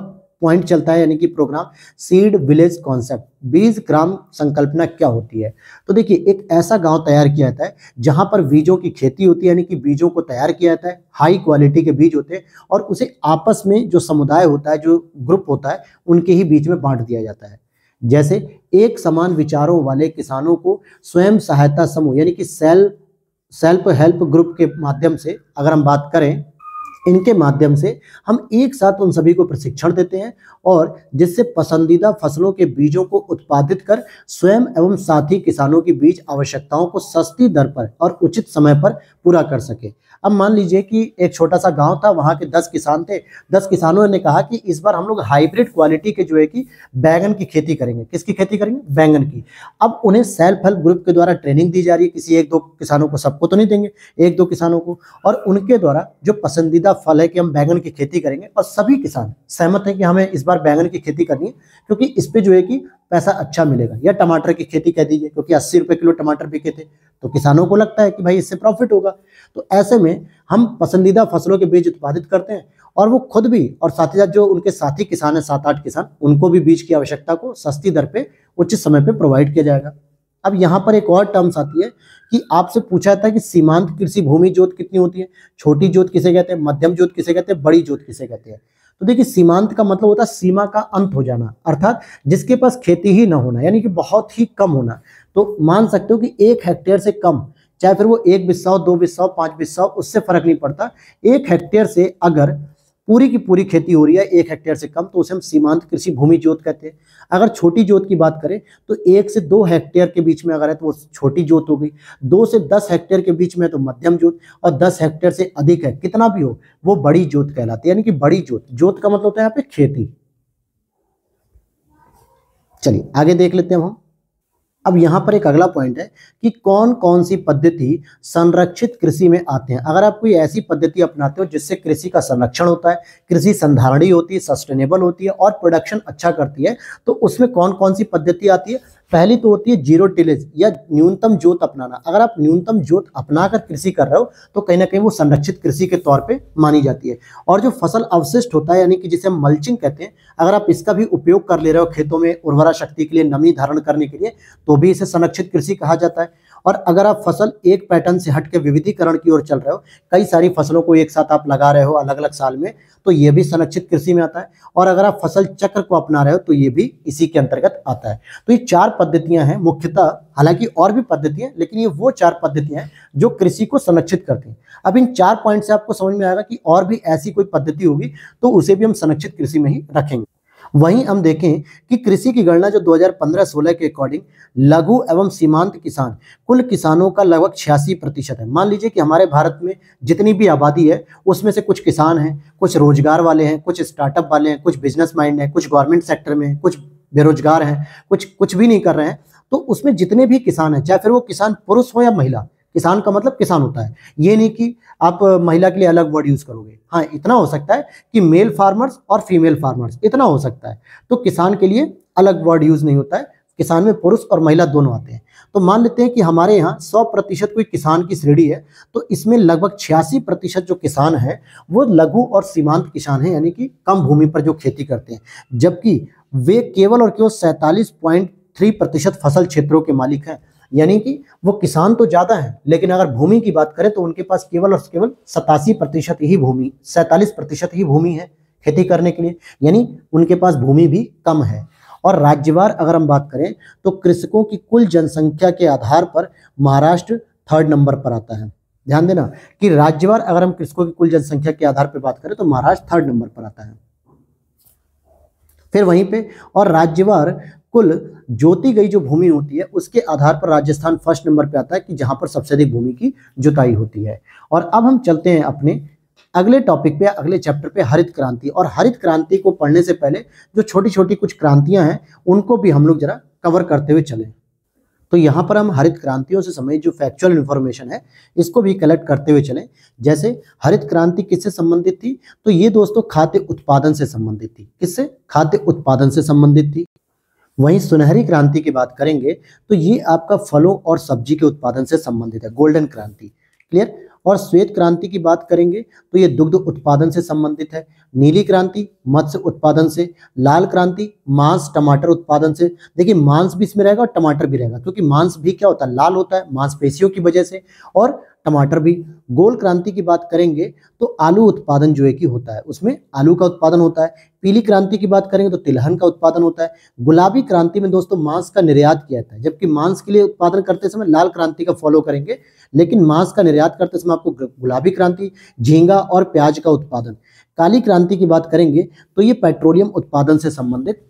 पॉइंट चलता है यानी कि प्रोग्राम सीड विलेज कॉन्सेप्ट बीज ग्राम संकल्पना क्या होती है तो देखिए एक ऐसा गांव तैयार किया जाता है जहां पर बीजों की खेती होती है यानी कि बीजों को तैयार किया जाता है हाई क्वालिटी के बीज होते हैं और उसे आपस में जो समुदाय होता है जो ग्रुप होता है उनके ही बीच में बांट दिया जाता है जैसे एक समान विचारों वाले किसानों को स्वयं सहायता समूह यानी कि सेल्फ सेल्फ हेल्प ग्रुप के माध्यम से अगर हम बात करें इनके माध्यम से हम एक साथ उन सभी को प्रशिक्षण देते हैं और जिससे पसंदीदा फसलों के बीजों को उत्पादित कर स्वयं एवं साथी किसानों की बीज आवश्यकताओं को सस्ती दर पर और उचित समय पर पूरा कर सके अब मान लीजिए कि एक छोटा सा गांव था वहाँ के दस किसान थे दस किसानों ने कहा कि इस बार हम लोग हाइब्रिड क्वालिटी के जो है कि बैंगन की खेती करेंगे किसकी खेती करेंगे बैंगन की अब उन्हें सेल्फ हेल्प ग्रुप के द्वारा ट्रेनिंग दी जा रही है किसी एक दो किसानों को सबको तो नहीं देंगे एक दो किसानों को और उनके द्वारा जो पसंदीदा फल है कि हम बैंगन की खेती करेंगे और सभी किसान सहमत है कि हमें इस बार बैंगन की खेती करनी है क्योंकि इस पर जो है कि पैसा अच्छा मिलेगा या टमाटर की खेती कह दीजिए क्योंकि अस्सी रुपये किलो टमाटर बिके थे तो किसानों को लगता है कि भाई इससे प्रॉफिट होगा तो ऐसे में हम पसंदीदा फसलों के बीज उत्पादित करते हैं और वो खुद भी और साथ ही साथ जो उनके साथी किसान हैं सात आठ किसान उनको भी बीज की आवश्यकता को सस्ती दर पे उच्च समय पे प्रोवाइड किया जाएगा अब यहाँ पर एक और टर्म्स आती है कि आपसे पूछा जाता है कि सीमांत कृषि भूमि जोत कितनी होती है छोटी जोत किसे कहते हैं मध्यम जोत किसे कहते हैं बड़ी जोत किसे कहते हैं तो देखिए सीमांत का मतलब होता है सीमा का अंत हो जाना अर्थात जिसके पास खेती ही ना होना यानी कि बहुत ही कम होना तो मान सकते हो कि एक हेक्टेयर से कम चाहे फिर वो एक बिस्साओ दो बिस्साओ पांच बिस्सा उससे फर्क नहीं पड़ता एक हेक्टेयर से अगर पूरी की पूरी खेती हो रही है एक हेक्टेयर से कम तो उसे हम सीमांत कृषि भूमि जोत कहते हैं अगर छोटी जोत की बात करें तो एक से दो हेक्टेयर के बीच में अगर है तो वो छोटी जोत हो गई दो से दस हेक्टेयर के बीच में है तो मध्यम जोत और दस हेक्टेयर से अधिक है कितना भी हो वो बड़ी जोत कहलाती है यानी कि बड़ी जोत जोत का मतलब होता है यहाँ पे खेती चलिए आगे देख लेते हैं हम अब यहाँ पर एक अगला पॉइंट है कि कौन कौन सी पद्धति संरक्षित कृषि में आते हैं अगर आप कोई ऐसी पद्धति अपनाते हो जिससे कृषि का संरक्षण होता है कृषि संधारणी होती है सस्टेनेबल होती है और प्रोडक्शन अच्छा करती है तो उसमें कौन कौन सी पद्धति आती है पहली तो होती है जीरो टिलेज या न्यूनतम जोत अपनाना अगर आप न्यूनतम जोत अपना कर कृषि कर रहे हो तो कहीं ना कहीं वो संरक्षित कृषि के तौर पे मानी जाती है और जो फसल अवशिष्ट होता है यानी कि जिसे हम मल्चिंग कहते हैं अगर आप इसका भी उपयोग कर ले रहे हो खेतों में उर्वरा शक्ति के लिए नमी धारण करने के लिए तो भी इसे संरक्षित कृषि कहा जाता है और अगर आप फसल एक पैटर्न से हट के विविधीकरण की ओर चल रहे हो कई सारी फसलों को एक साथ आप लगा रहे हो अलग अलग साल में तो ये भी संरक्षित कृषि में आता है और अगर आप फसल चक्र को अपना रहे हो तो ये भी इसी के अंतर्गत आता है तो ये चार पद्धतियां हैं मुख्यतः हालांकि और भी पद्धतियां लेकिन ये वो चार पद्धतियां हैं जो कृषि को संरक्षित करती हैं अब इन चार पॉइंट से आपको समझ में आएगा कि और भी ऐसी कोई पद्धति होगी तो उसे भी हम संरक्षित कृषि में ही रखेंगे वहीं हम देखें कि कृषि की गणना जो 2015-16 के अकॉर्डिंग लघु एवं सीमांत किसान कुल किसानों का लगभग छियासी प्रतिशत है मान लीजिए कि हमारे भारत में जितनी भी आबादी है उसमें से कुछ किसान हैं कुछ रोजगार वाले हैं कुछ स्टार्टअप वाले हैं कुछ बिजनेस माइंड हैं कुछ गवर्नमेंट सेक्टर में कुछ बेरोजगार हैं कुछ कुछ भी नहीं कर रहे हैं तो उसमें जितने भी किसान हैं चाहे फिर वो किसान पुरुष हो या महिला किसान का मतलब किसान होता है ये नहीं कि आप महिला के लिए अलग वर्ड यूज़ करोगे हाँ इतना हो सकता है कि मेल फार्मर्स और फीमेल फार्मर्स इतना हो सकता है तो किसान के लिए अलग वर्ड यूज़ नहीं होता है किसान में पुरुष और महिला दोनों आते हैं तो मान लेते हैं कि हमारे यहाँ सौ प्रतिशत कोई किसान की श्रेणी है तो इसमें लगभग छियासी प्रतिशत जो किसान है वो लघु और सीमांत किसान है यानी कि कम भूमि पर जो खेती करते हैं जबकि वे केवल और केवल सैतालीस पॉइंट थ्री प्रतिशत फसल क्षेत्रों के मालिक हैं यानी कि वो किसान तो ज़्यादा है लेकिन अगर भूमि की बात करें तो उनके पास केवल और केवल सतासी प्रतिशत ही भूमि सैतालीस प्रतिशत ही भूमि है खेती करने के लिए यानी उनके पास भूमि भी कम है और राज्यवार अगर हम बात करें तो कृषकों की कुल जनसंख्या के आधार पर महाराष्ट्र थर्ड नंबर पर आता है ध्यान देना कि राज्यवार अगर हम कृषकों की कुल जनसंख्या के आधार पर बात करें तो महाराष्ट्र थर्ड नंबर पर आता है फिर वहीं पे और राज्यवार कुल जोती गई जो भूमि होती है उसके आधार पर राजस्थान फर्स्ट नंबर पे आता है कि जहां पर सबसे अधिक भूमि की जुताई होती है और अब हम चलते हैं अपने अगले टॉपिक पे अगले चैप्टर पे हरित क्रांति और हरित क्रांति को पढ़ने से पहले जो छोटी छोटी कुछ क्रांतियां हैं उनको भी हम लोग जरा कवर करते हुए चले तो यहाँ पर हम हरित क्रांतियों से समय जो फैक्चुअल इन्फॉर्मेशन है इसको भी कलेक्ट करते हुए चलें जैसे हरित क्रांति किससे संबंधित थी तो ये दोस्तों खाद्य उत्पादन से संबंधित थी किससे खाद्य उत्पादन से संबंधित थी वहीं सुनहरी क्रांति की बात करेंगे तो ये आपका फलों और सब्जी के उत्पादन से संबंधित है गोल्डन क्रांति क्लियर और श्वेत क्रांति की बात करेंगे तो ये दुग्ध उत्पादन से संबंधित है नीली क्रांति मत्स्य उत्पादन से लाल क्रांति मांस टमाटर उत्पादन से देखिए मांस भी इसमें रहेगा और टमाटर भी रहेगा क्योंकि मांस भी क्या होता है लाल होता है मांसपेशियों की वजह से और टमाटर भी गोल क्रांति की बात करेंगे तो आलू उत्पादन जो है कि होता है उसमें आलू का उत्पादन होता है पीली क्रांति की बात करेंगे तो तिलहन का उत्पादन होता है गुलाबी क्रांति में दोस्तों मांस का निर्यात किया जाता है जबकि मांस के लिए उत्पादन करते समय लाल क्रांति का फॉलो करेंगे लेकिन मांस का निर्यात करते समय आपको गुलाबी क्रांति झींगा और प्याज का उत्पादन काली क्रांति की बात करेंगे तो ये पेट्रोलियम उत्पादन से संबंधित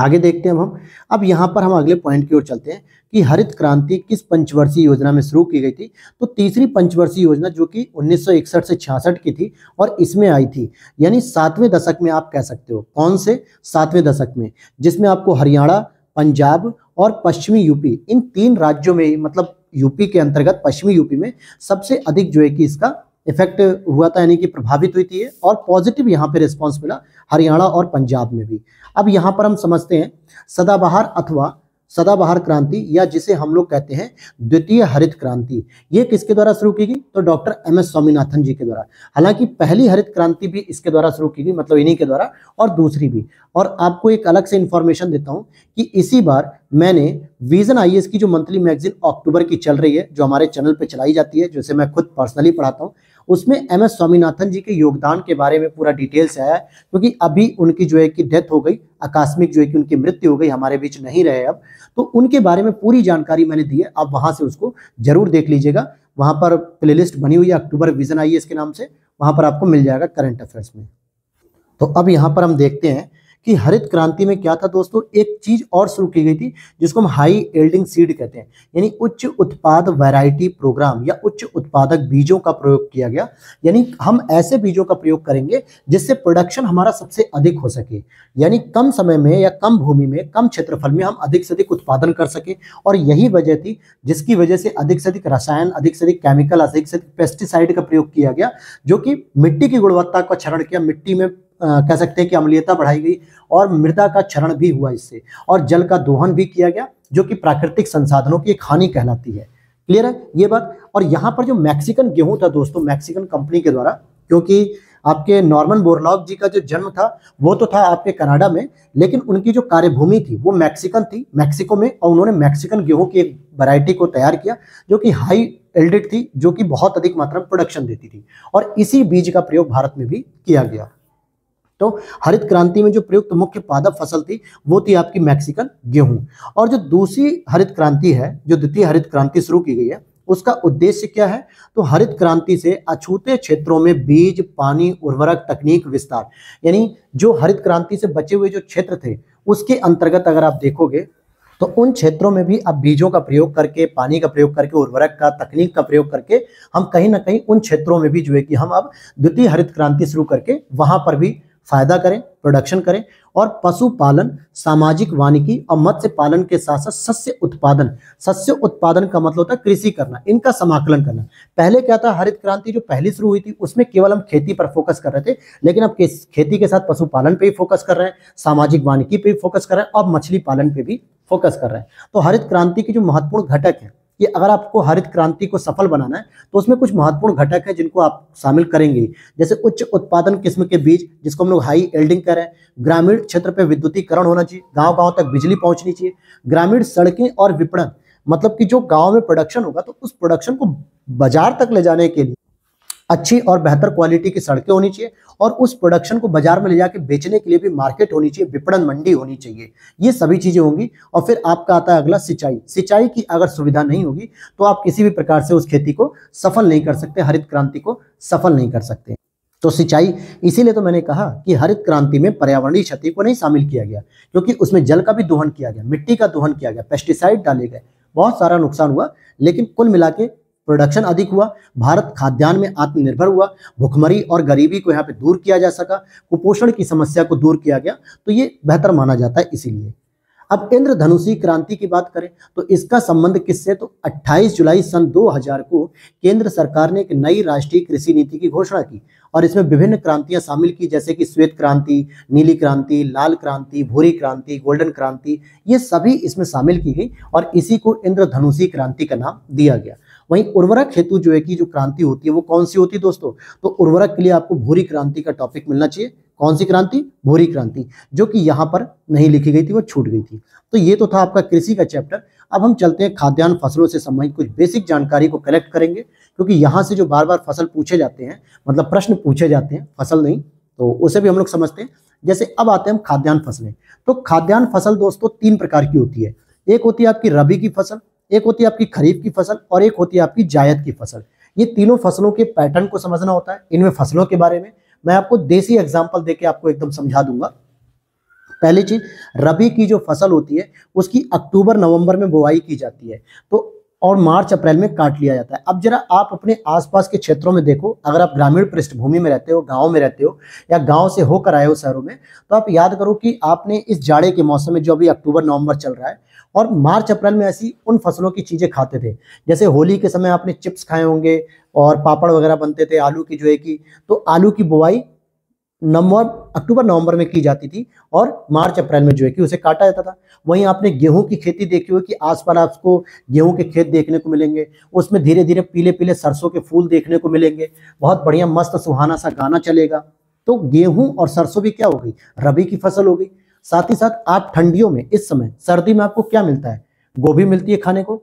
आगे देखते हैं हम अब यहाँ पर हम अगले पॉइंट की ओर चलते हैं कि हरित क्रांति किस पंचवर्षीय योजना में शुरू की गई थी तो तीसरी पंचवर्षीय योजना जो कि 1961 से छियासठ की थी और इसमें आई थी यानी सातवें दशक में आप कह सकते हो कौन से सातवें दशक में जिसमें आपको हरियाणा पंजाब और पश्चिमी यूपी इन तीन राज्यों में मतलब यूपी के अंतर्गत पश्चिमी यूपी में सबसे अधिक जो है कि इसका इफेक्ट हुआ था यानी कि प्रभावित हुई थी और पॉजिटिव यहाँ पे रिस्पांस मिला हरियाणा और पंजाब में भी अब यहाँ पर हम समझते हैं सदाबहार अथवा सदाबहार क्रांति या जिसे हम लोग कहते हैं द्वितीय हरित क्रांति ये किसके द्वारा शुरू की गई तो doctor M S Swaminathan ji के द्वारा हालांकि पहली हरित क्रांति भी इसके द्वारा शुरू की गई मतलब इन्हीं के द्वारा और दूसरी भी और आपको एक अलग से इन्फॉर्मेशन देता हूँ कि इसी बार मैंने विजन आई की जो मंथली मैगजीन अक्टूबर की चल रही है जो हमारे चैनल पर चलाई जाती है जिसे मैं खुद पर्सनली पढ़ाता हूँ उसमें एम एस स्वामीनाथन जी के योगदान के बारे में पूरा डिटेल से आया है क्योंकि तो अभी उनकी जो है कि डेथ हो गई आकस्मिक जो है कि उनकी मृत्यु हो गई हमारे बीच नहीं रहे अब तो उनके बारे में पूरी जानकारी मैंने दी है आप वहां से उसको जरूर देख लीजिएगा वहां पर प्ले बनी हुई है अक्टूबर विजन आई इसके नाम से वहां पर आपको मिल जाएगा करंट अफेयर्स में तो अब यहाँ पर हम देखते हैं कि हरित क्रांति में क्या था दोस्तों एक चीज़ और शुरू की गई थी जिसको हम हाई एल्डिंग सीड कहते हैं यानी उच्च उत्पाद वैरायटी प्रोग्राम या उच्च उत्पादक बीजों का प्रयोग किया गया यानी हम ऐसे बीजों का प्रयोग करेंगे जिससे प्रोडक्शन हमारा सबसे अधिक हो सके यानी कम समय में या कम भूमि में कम क्षेत्रफल में हम अधिक से अधिक उत्पादन कर सकें और यही वजह थी जिसकी वजह से अधिक से अधिक रसायन अधिक से अधिक केमिकल अधिक से अधिक पेस्टिसाइड का प्रयोग किया गया जो कि मिट्टी की गुणवत्ता का क्षरण किया मिट्टी में कह सकते हैं कि अम्लीयता बढ़ाई गई और मृदा का क्षरण भी हुआ इससे और जल का दोहन भी किया गया जो कि प्राकृतिक संसाधनों की एक हानि कहलाती है क्लियर है ये बात और यहाँ पर जो मैक्सिकन गेहूँ था दोस्तों मैक्सिकन कंपनी के द्वारा क्योंकि आपके नॉर्मन बोरलॉग जी का जो जन्म था वो तो था आपके कनाडा में लेकिन उनकी जो कार्यभूमि थी वो मैक्सिकन थी मैक्सिको में और उन्होंने मैक्सिकन गेहूं की एक वैरायटी को तैयार किया जो कि हाई एल्डेड थी जो कि बहुत अधिक मात्रा में प्रोडक्शन देती थी और इसी बीज का प्रयोग भारत में भी किया गया तो हरित क्रांति में जो प्रयुक्त तो मुख्य पादप फसल थी वो थी आपकी मैक्सिकन गेहूं और जो दूसरी हरित क्रांति है जो द्वितीय हरित क्रांति शुरू की गई है उसका उद्देश्य क्या है तो हरित क्रांति से अछूते क्षेत्रों में बीज पानी उर्वरक तकनीक विस्तार यानी जो हरित क्रांति से बचे हुए जो क्षेत्र थे उसके अंतर्गत अगर आप देखोगे तो उन क्षेत्रों में भी अब बीजों का प्रयोग करके पानी का प्रयोग करके उर्वरक का तकनीक का प्रयोग करके हम कहीं ना कहीं उन क्षेत्रों में भी जो है कि हम अब द्वितीय हरित क्रांति शुरू करके वहां पर भी फायदा करें प्रोडक्शन करें और पशुपालन सामाजिक वानिकी और मत्स्य पालन के साथ साथ सस्य उत्पादन सस्य उत्पादन का मतलब होता है कृषि करना इनका समाकलन करना पहले क्या था हरित क्रांति जो पहले शुरू हुई थी उसमें केवल हम खेती पर फोकस कर रहे थे लेकिन अब खेती के साथ पशुपालन पे भी फोकस कर रहे हैं सामाजिक वानिकी पे भी फोकस कर रहे हैं और मछली पालन पर भी फोकस कर रहे हैं तो हरित क्रांति के जो महत्वपूर्ण घटक है कि अगर आपको हरित क्रांति को सफल बनाना है तो उसमें कुछ महत्वपूर्ण घटक है जिनको आप शामिल करेंगे जैसे उच्च उत्पादन किस्म के बीज जिसको हम लोग हाई एल्डिंग करें ग्रामीण क्षेत्र पर विद्युतीकरण होना चाहिए गाँव गाँव तक बिजली पहुँचनी चाहिए ग्रामीण सड़कें और विपणन मतलब कि जो गाँव में प्रोडक्शन होगा तो उस प्रोडक्शन को बाजार तक ले जाने के लिए अच्छी और बेहतर क्वालिटी की सड़कें होनी चाहिए और उस प्रोडक्शन को बाजार में ले जाके बेचने के लिए भी मार्केट होनी चाहिए विपणन मंडी होनी चाहिए ये सभी चीज़ें होंगी और फिर आपका आता है अगला सिंचाई सिंचाई की अगर सुविधा नहीं होगी तो आप किसी भी प्रकार से उस खेती को सफल नहीं कर सकते हरित क्रांति को सफल नहीं कर सकते तो सिंचाई इसीलिए तो मैंने कहा कि हरित क्रांति में पर्यावरणीय क्षति को नहीं शामिल किया गया क्योंकि उसमें जल का भी दोहन किया गया मिट्टी का दोहन किया गया पेस्टिसाइड डाले गए बहुत सारा नुकसान हुआ लेकिन कुल मिला प्रोडक्शन अधिक हुआ भारत खाद्यान्न में आत्मनिर्भर हुआ भुखमरी और गरीबी को यहाँ पे दूर किया जा सका कुपोषण की समस्या को दूर किया गया तो ये बेहतर माना जाता है इसीलिए अब इंद्रधनुषी क्रांति की बात करें तो इसका संबंध किससे तो 28 जुलाई सन 2000 को केंद्र सरकार ने एक नई राष्ट्रीय कृषि नीति की घोषणा की और इसमें विभिन्न क्रांतियां शामिल की जैसे कि श्वेत क्रांति नीली क्रांति लाल क्रांति भूरी क्रांति गोल्डन क्रांति ये सभी इसमें शामिल की गई और इसी को इंद्रधनुषी क्रांति का नाम दिया गया वहीं उर्वरक हेतु जो है कि जो क्रांति होती है वो कौन सी होती है दोस्तों तो उर्वरक के लिए आपको भूरी क्रांति का टॉपिक मिलना चाहिए कौन सी क्रांति भूरी क्रांति जो कि यहाँ पर नहीं लिखी गई थी वो छूट गई थी तो ये तो था आपका कृषि का चैप्टर अब हम चलते हैं खाद्यान्न फसलों से संबंधित कुछ बेसिक जानकारी को कलेक्ट करेंगे क्योंकि यहाँ से जो बार बार फसल पूछे जाते हैं मतलब प्रश्न पूछे जाते हैं फसल नहीं तो उसे भी हम लोग समझते हैं जैसे अब आते हैं हम खाद्यान्न फसलें तो खाद्यान्न फसल दोस्तों तीन प्रकार की होती है एक होती है आपकी रबी की फसल एक होती है आपकी खरीफ की फसल और एक होती है आपकी जायद की फसल ये तीनों फसलों के पैटर्न को समझना होता है इनमें फसलों के बारे में मैं आपको देसी एग्जाम्पल देके आपको एकदम समझा दूंगा पहली चीज रबी की जो फसल होती है उसकी अक्टूबर नवंबर में बुआई की जाती है तो और मार्च अप्रैल में काट लिया जाता है अब जरा आप अपने आसपास के क्षेत्रों में देखो अगर आप ग्रामीण पृष्ठभूमि में रहते हो गांव में रहते हो या गांव से होकर आए हो शहरों में तो आप याद करो कि आपने इस जाड़े के मौसम में जो अभी अक्टूबर नवंबर चल रहा है और मार्च अप्रैल में ऐसी उन फसलों की चीज़ें खाते थे जैसे होली के समय आपने चिप्स खाए होंगे और पापड़ वगैरह बनते थे आलू की जो है कि तो आलू की बुआई नवंबर अक्टूबर नवंबर में की जाती थी और मार्च अप्रैल में जो है कि उसे काटा जाता था वहीं आपने गेहूं की खेती देखी होगी कि पास आपको गेहूं के खेत देखने को मिलेंगे उसमें धीरे धीरे पीले पीले सरसों के फूल देखने को मिलेंगे बहुत बढ़िया मस्त सुहाना सा गाना चलेगा तो गेहूं और सरसों भी क्या हो गई रबी की फसल हो गई साथ ही साथ आप ठंडियों में इस समय सर्दी में आपको क्या मिलता है गोभी मिलती है खाने को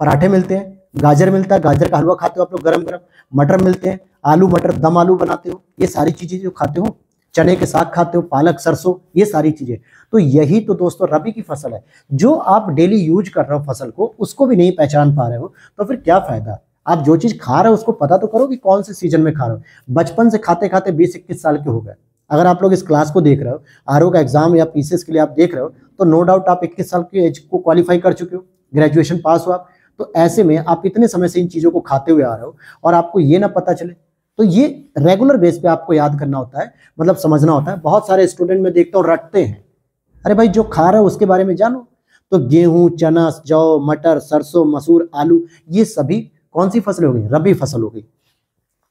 पराठे मिलते हैं गाजर मिलता है गाजर का हलवा खाते हो आप लोग गर्म गरम मटर मिलते हैं आलू मटर दम आलू बनाते हो ये सारी चीज़ें जो खाते हो चने के साग खाते हो पालक सरसों ये सारी चीज़ें तो यही तो दोस्तों रबी की फसल है जो आप डेली यूज कर रहे हो फसल को उसको भी नहीं पहचान पा रहे हो तो फिर क्या फ़ायदा आप जो चीज़ खा रहे हो उसको पता तो करो कि कौन से सीजन में खा रहे हो बचपन से खाते खाते बीस इक्कीस साल के हो गए अगर आप लोग इस क्लास को देख रहे हो आर का एग्जाम या पी के लिए आप देख रहे हो तो नो डाउट आप इक्कीस साल की एज को क्वालिफाई कर चुके हो ग्रेजुएशन पास हो आप तो ऐसे में आप इतने समय से इन चीज़ों को खाते हुए आ रहे हो और आपको ये ना पता चले तो ये रेगुलर बेस पे आपको याद करना होता है मतलब समझना होता है बहुत सारे स्टूडेंट में देखता हूँ रटते हैं अरे भाई जो खा रहे हो उसके बारे में जानो तो गेहूं चना जौ मटर सरसों मसूर आलू ये सभी कौन सी फसल हो गई रबी फसल हो गई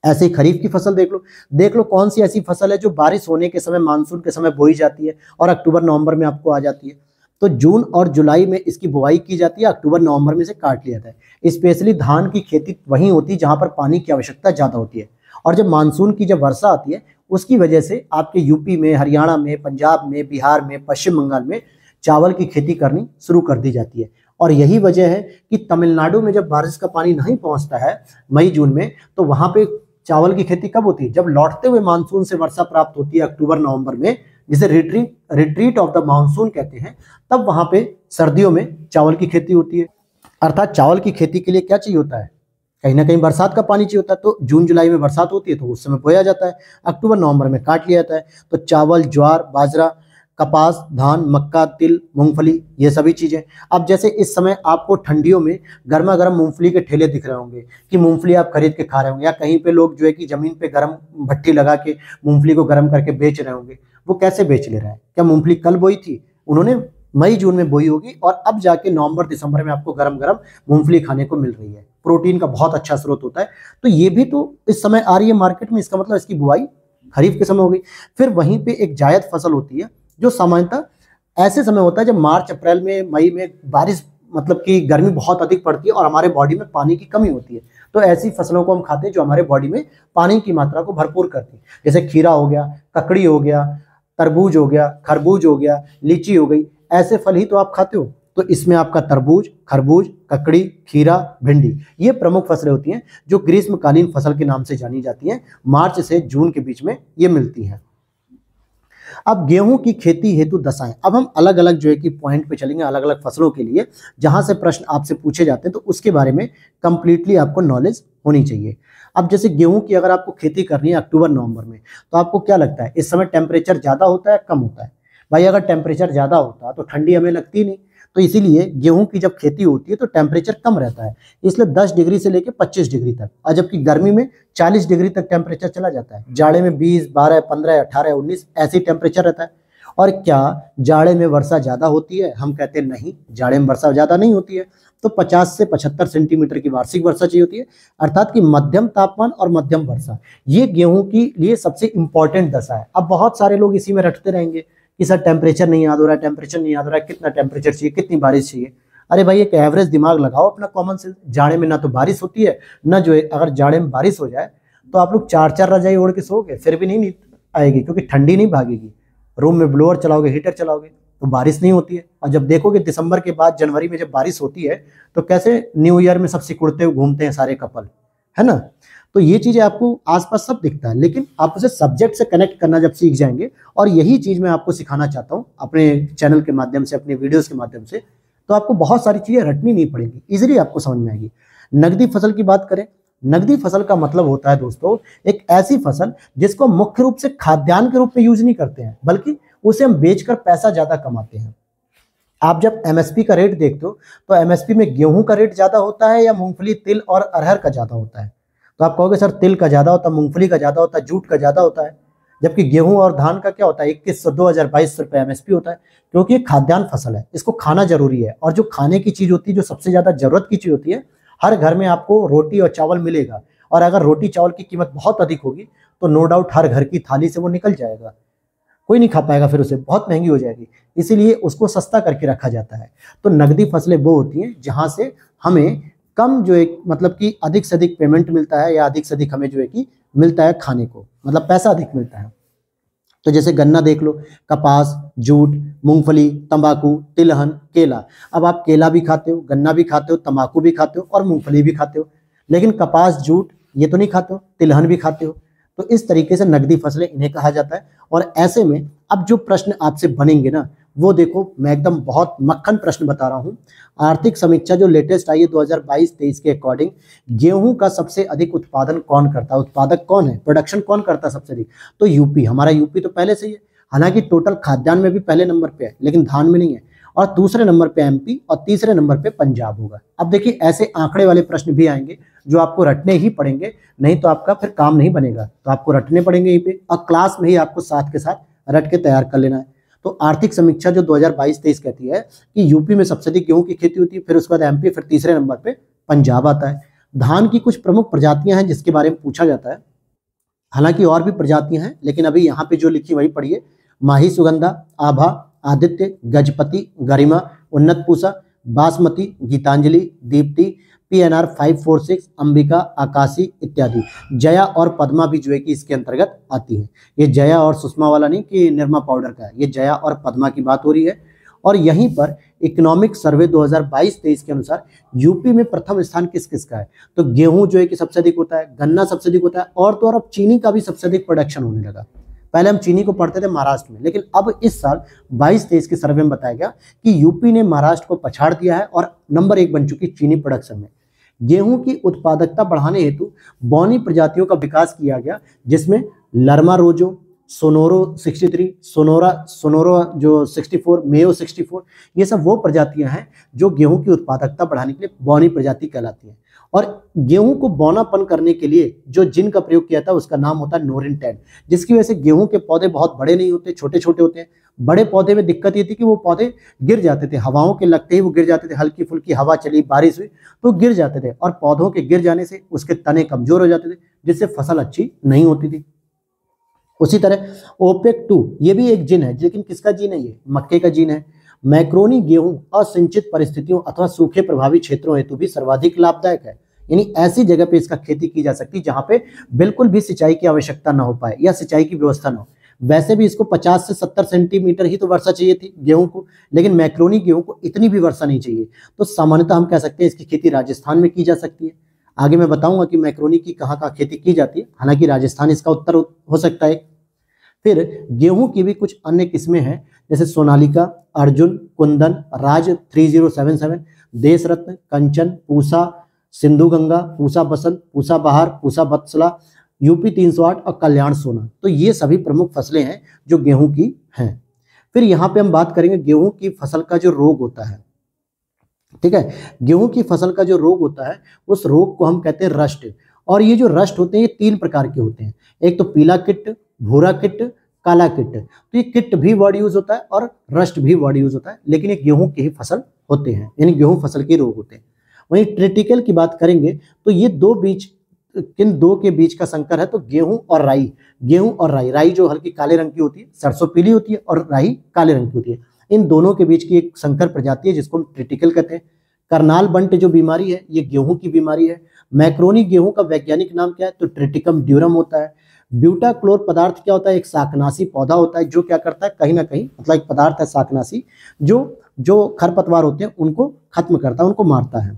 ऐसे ही खरीफ की फसल देख लो देख लो कौन सी ऐसी फसल है जो बारिश होने के समय मानसून के समय बोई जाती है और अक्टूबर नवंबर में आपको आ जाती है तो जून और जुलाई में इसकी बुआई की जाती है अक्टूबर नवंबर में से काट लिया जाता है स्पेशली धान की खेती वहीं होती है जहाँ पर पानी की आवश्यकता ज़्यादा होती है और जब मानसून की जब वर्षा आती है उसकी वजह से आपके यूपी में हरियाणा में पंजाब में बिहार में पश्चिम बंगाल में चावल की खेती करनी शुरू कर दी जाती है और यही वजह है कि तमिलनाडु में जब बारिश का पानी नहीं पहुंचता है मई जून में तो वहाँ पे चावल की खेती कब होती है जब लौटते हुए मानसून से वर्षा प्राप्त होती है अक्टूबर नवंबर में जिसे retreat retreat of the monsoon कहते हैं तब वहां पे सर्दियों में चावल की खेती होती है अर्थात चावल की खेती के लिए क्या चाहिए होता है कहीं ना कहीं बरसात का पानी चाहिए होता है तो जून जुलाई में बरसात होती है तो उस समय बोया जाता है अक्टूबर नवंबर में काट लिया जाता है तो चावल ज्वार बाजरा कपास धान मक्का तिल मूंगफली ये सभी चीज़ें अब जैसे इस समय आपको ठंडियों में गर्मा गर्म मूंगफली के ठेले दिख रहे होंगे कि मूंगफली आप खरीद के खा रहे होंगे या कहीं पे लोग जो है कि ज़मीन पे गर्म भट्टी लगा के मूंगफली को गर्म करके बेच रहे होंगे वो कैसे बेच ले रहा है क्या मूंगफली कल बोई थी उन्होंने मई जून में बोई होगी और अब जाके नवंबर दिसंबर में आपको गर्म गर्म मूंगफली खाने को मिल रही है प्रोटीन का बहुत अच्छा स्रोत होता है तो ये भी तो इस समय आ रही है मार्केट में इसका मतलब इसकी बुआई खरीफ के समय हो गई फिर वहीं पे एक जायद फसल होती है जो सामान्यतः ऐसे समय होता है जब मार्च अप्रैल में मई में बारिश मतलब कि गर्मी बहुत अधिक पड़ती है और हमारे बॉडी में पानी की कमी होती है तो ऐसी फसलों को हम खाते हैं जो हमारे बॉडी में पानी की मात्रा को भरपूर करती है जैसे खीरा हो गया ककड़ी हो गया तरबूज हो गया खरबूज हो गया लीची हो गई ऐसे फल ही तो आप खाते हो तो इसमें आपका तरबूज खरबूज ककड़ी खीरा भिंडी ये प्रमुख फसलें होती हैं जो ग्रीष्मकालीन फसल के नाम से जानी जाती हैं मार्च से जून के बीच में ये मिलती हैं अब गेहूं की खेती हेतु दशाएं अब हम अलग अलग जो है कि पॉइंट पे चलेंगे अलग अलग फसलों के लिए जहां से प्रश्न आपसे पूछे जाते हैं तो उसके बारे में कंप्लीटली आपको नॉलेज होनी चाहिए अब जैसे गेहूं की अगर आपको खेती करनी है अक्टूबर नवंबर में तो आपको क्या लगता है इस समय टेम्परेचर ज़्यादा होता है कम होता है भाई अगर टेम्परेचर ज़्यादा होता तो ठंडी हमें लगती नहीं तो इसीलिए गेहूं की जब खेती होती है तो टेम्परेचर कम रहता है इसलिए 10 डिग्री से लेकर 25 डिग्री तक और जबकि गर्मी में 40 डिग्री तक टेम्परेचर चला जाता है जाड़े में 20, 12, 15, 18, 19 ऐसे टेम्परेचर रहता है और क्या जाड़े में वर्षा ज़्यादा होती है हम कहते हैं नहीं जाड़े में वर्षा ज़्यादा नहीं होती है तो 50 से 75 सेंटीमीटर की वार्षिक वर्षा चाहिए होती है अर्थात कि मध्यम तापमान और मध्यम वर्षा ये गेहूं के लिए सबसे इंपॉर्टेंट दशा है अब बहुत सारे लोग इसी में रटते रहेंगे कि सर टेम्परेचर नहीं याद हो रहा है टेम्परेचर नहीं याद हो रहा है कितना टेम्परेचर चाहिए कितनी बारिश चाहिए अरे भाई एक एवरेज दिमाग लगाओ अपना कॉमन सेंस जाड़े में ना तो बारिश होती है ना जो अगर जाड़े में बारिश हो जाए तो आप लोग चार चार रजाई ओढ़ के सो गए फिर भी नहीं आएगी क्योंकि ठंडी नहीं भागेगी रूम में ब्लोअर चलाओगे हीटर चलाओगे तो बारिश नहीं होती है और जब देखोगे दिसंबर के बाद जनवरी में जब बारिश होती है तो कैसे न्यू ईयर में सब सिकुड़ते हुए घूमते हैं सारे कपल है ना तो ये चीज़ें आपको आसपास सब दिखता है लेकिन आप उसे सब्जेक्ट से कनेक्ट करना जब सीख जाएंगे और यही चीज़ मैं आपको सिखाना चाहता हूँ अपने चैनल के माध्यम से अपने वीडियोज़ के माध्यम से तो आपको बहुत सारी चीज़ें रटनी नहीं पड़ेगी ईजिली आपको समझ में आएगी नगदी फसल की बात करें नकदी फसल का मतलब होता है दोस्तों एक ऐसी फसल जिसको मुख्य रूप से खाद्यान्न के रूप में यूज नहीं करते हैं बल्कि उसे हम बेचकर पैसा ज़्यादा कमाते हैं आप जब एमएसपी का रेट देखते हो तो एमएसपी में गेहूं का रेट ज़्यादा होता है या मूंगफली तिल और अरहर का ज़्यादा होता है तो आप कहोगे सर तिल का ज़्यादा होता मूंगफली का ज़्यादा होता है जूट का ज़्यादा होता है जबकि गेहूं और धान का क्या होता है इक्कीस सौ दो हज़ार बाईस सौ रुपये एम होता है क्योंकि ये खाद्यान्न फसल है इसको खाना जरूरी है और जो खाने की चीज़ होती है जो सबसे ज़्यादा ज़रूरत की चीज़ होती है हर घर में आपको रोटी और चावल मिलेगा और अगर रोटी चावल की कीमत बहुत अधिक होगी तो नो डाउट हर घर की थाली से वो निकल जाएगा कोई नहीं खा पाएगा फिर उसे बहुत महंगी हो जाएगी इसीलिए उसको सस्ता करके रखा जाता है तो नकदी फसलें वो होती हैं जहाँ से हमें कम जो है मतलब कि अधिक से अधिक पेमेंट मिलता है या अधिक से अधिक हमें जो है कि मिलता है खाने को मतलब पैसा अधिक मिलता है तो जैसे गन्ना देख लो कपास जूट मूंगफली तंबाकू तिलहन केला अब आप केला भी खाते हो गन्ना भी खाते हो तंबाकू भी खाते हो और मूंगफली भी खाते हो लेकिन कपास जूट ये तो नहीं खाते हो तिलहन भी खाते हो तो इस तरीके से नकदी फसलें इन्हें कहा जाता है और ऐसे में अब जो प्रश्न आपसे बनेंगे ना वो देखो मैं एकदम बहुत मक्खन प्रश्न बता रहा हूँ आर्थिक समीक्षा जो लेटेस्ट आई है 2022-23 के अकॉर्डिंग गेहूं का सबसे अधिक उत्पादन कौन करता है उत्पादक कौन है प्रोडक्शन कौन करता है सबसे अधिक तो यूपी हमारा यूपी तो पहले से ही है हालांकि टोटल खाद्यान्न में भी पहले नंबर पे है लेकिन धान में नहीं है और दूसरे नंबर पे एमपी और तीसरे नंबर पे पंजाब होगा अब देखिए ऐसे आंकड़े वाले प्रश्न भी आएंगे जो आपको रटने ही पड़ेंगे नहीं तो आपका फिर काम नहीं बनेगा तो आपको रटने पड़ेंगे यहीं पे और क्लास में ही आपको साथ के साथ रट के तैयार कर लेना है तो आर्थिक समीक्षा जो 2022-23 कहती है कि यूपी में सबसे अधिक गेहूं की खेती होती है फिर उसके बाद एमपी फिर तीसरे नंबर पे पंजाब आता है धान की कुछ प्रमुख प्रजातियां हैं जिसके बारे में पूछा जाता है हालांकि और भी प्रजातियां हैं लेकिन अभी यहाँ पे जो लिखी वही पढ़िए माही सुगंधा आभा Aditya Gajapati Garima Unnat Pusa Basmati Geetanjali Deepti P N R five four six Ambika Akashi इत्यादि जया और पद्मा भी जो है कि इसके अंतर्गत आती है ये जया और सुषमा वाला नहीं कि निर्मा पाउडर का है ये जया और पद्मा की बात हो रही है और यहीं पर इकोनॉमिक सर्वे 2022-23 के अनुसार यूपी में प्रथम स्थान किस किस का है तो गेहूं जो है कि सबसे अधिक होता है गन्ना सबसे अधिक होता है और तो और अब चीनी का भी सबसे अधिक प्रोडक्शन होने लगा पहले हम चीनी को पढ़ते थे महाराष्ट्र में लेकिन अब इस साल 22 तेईस के सर्वे में बताया गया कि यूपी ने महाराष्ट्र को पछाड़ दिया है और नंबर एक बन चुकी चीनी प्रोडक्शन में गेहूं की उत्पादकता बढ़ाने हेतु बौनी प्रजातियों का विकास किया गया जिसमें लर्मा रोजो सोनोरो 63, सोनोरा सोनोरो जो 64, मेयो 64 ये सब वो प्रजातियां हैं जो गेहूं की उत्पादकता बढ़ाने के लिए बौनी प्रजाति कहलाती हैं और गेहूं को बौनापन करने के लिए जो जिन का प्रयोग किया था उसका नाम होता है नोरिन टेन जिसकी वजह से गेहूं के पौधे बहुत बड़े नहीं होते छोटे छोटे होते हैं बड़े पौधे में दिक्कत ये थी कि वो पौधे गिर जाते थे हवाओं के लगते ही वो गिर जाते थे हल्की फुल्की हवा चली बारिश हुई तो गिर जाते थे और पौधों के गिर जाने से उसके तने कमजोर हो जाते थे जिससे फसल अच्छी नहीं होती थी उसी तरह ओपेक टू ये भी एक जिन है लेकिन किसका जीन है ये मक्के का जीन है मैक्रोनी गेहूं असिंचित परिस्थितियों अथवा सूखे प्रभावी क्षेत्रों हेतु भी सर्वाधिक लाभदायक है यानी ऐसी जगह पे इसका खेती की जा सकती है जहाँ पे बिल्कुल भी सिंचाई की आवश्यकता ना हो पाए या सिंचाई की व्यवस्था ना हो वैसे भी इसको 50 से 70 सेंटीमीटर ही तो वर्षा चाहिए थी गेहूं को लेकिन मैक्रोनी गेहूं को इतनी भी वर्षा नहीं चाहिए तो सामान्यतः हम कह सकते हैं इसकी खेती राजस्थान में की जा सकती है आगे मैं बताऊंगा कि मैक्रोनी की कहाँ कहाँ खेती की जाती है हालांकि राजस्थान इसका उत्तर हो सकता है फिर गेहूं की भी कुछ अन्य किस्में हैं जैसे Sonalika Arjun Kundan Raj three zero seven seven Desh Ratna कंचन पूसा सिंधु गंगा पूसा बसंत पूसा बहार पूसा बत्सला यूपी तीन सौ आठ और कल्याण सोना तो ये सभी प्रमुख फसलें हैं जो गेहूं की हैं फिर यहाँ पे हम बात करेंगे गेहूं की फसल का जो रोग होता है ठीक है गेहूं की फसल का जो रोग होता है उस रोग को हम कहते हैं रष्ट और ये जो रष्ट होते हैं ये तीन प्रकार के होते हैं एक तो पीला किट भूरा किट काला किट तो ये किट भी वर्ड यूज होता है और रष्ट भी वर्ड यूज होता है लेकिन ये गेहूं के ही फसल होते हैं यानी गेहूं फसल के रोग होते हैं वहीं ट्रिटिकल की बात करेंगे तो ये दो बीज किन दो के बीच का संकर है तो गेहूं और राई गेहूं और राई राई जो हल्की काले रंग की होती है सरसों पीली होती है और राई काले रंग की होती है इन दोनों के बीच की एक संकर प्रजाति है जिसको हम ट्रिटिकल कहते हैं करनाल बंट जो बीमारी है ये गेहूं की बीमारी है मैक्रोनी गेहूं का वैज्ञानिक नाम क्या है तो ट्रिटिकम ड्यूरम होता है ब्यूटा क्लोर पदार्थ क्या होता है एक साकनासी पौधा होता है जो क्या करता है कहीं ना कहीं मतलब एक पदार्थ है साकनासी जो जो खरपतवार होते हैं उनको खत्म करता है उनको मारता है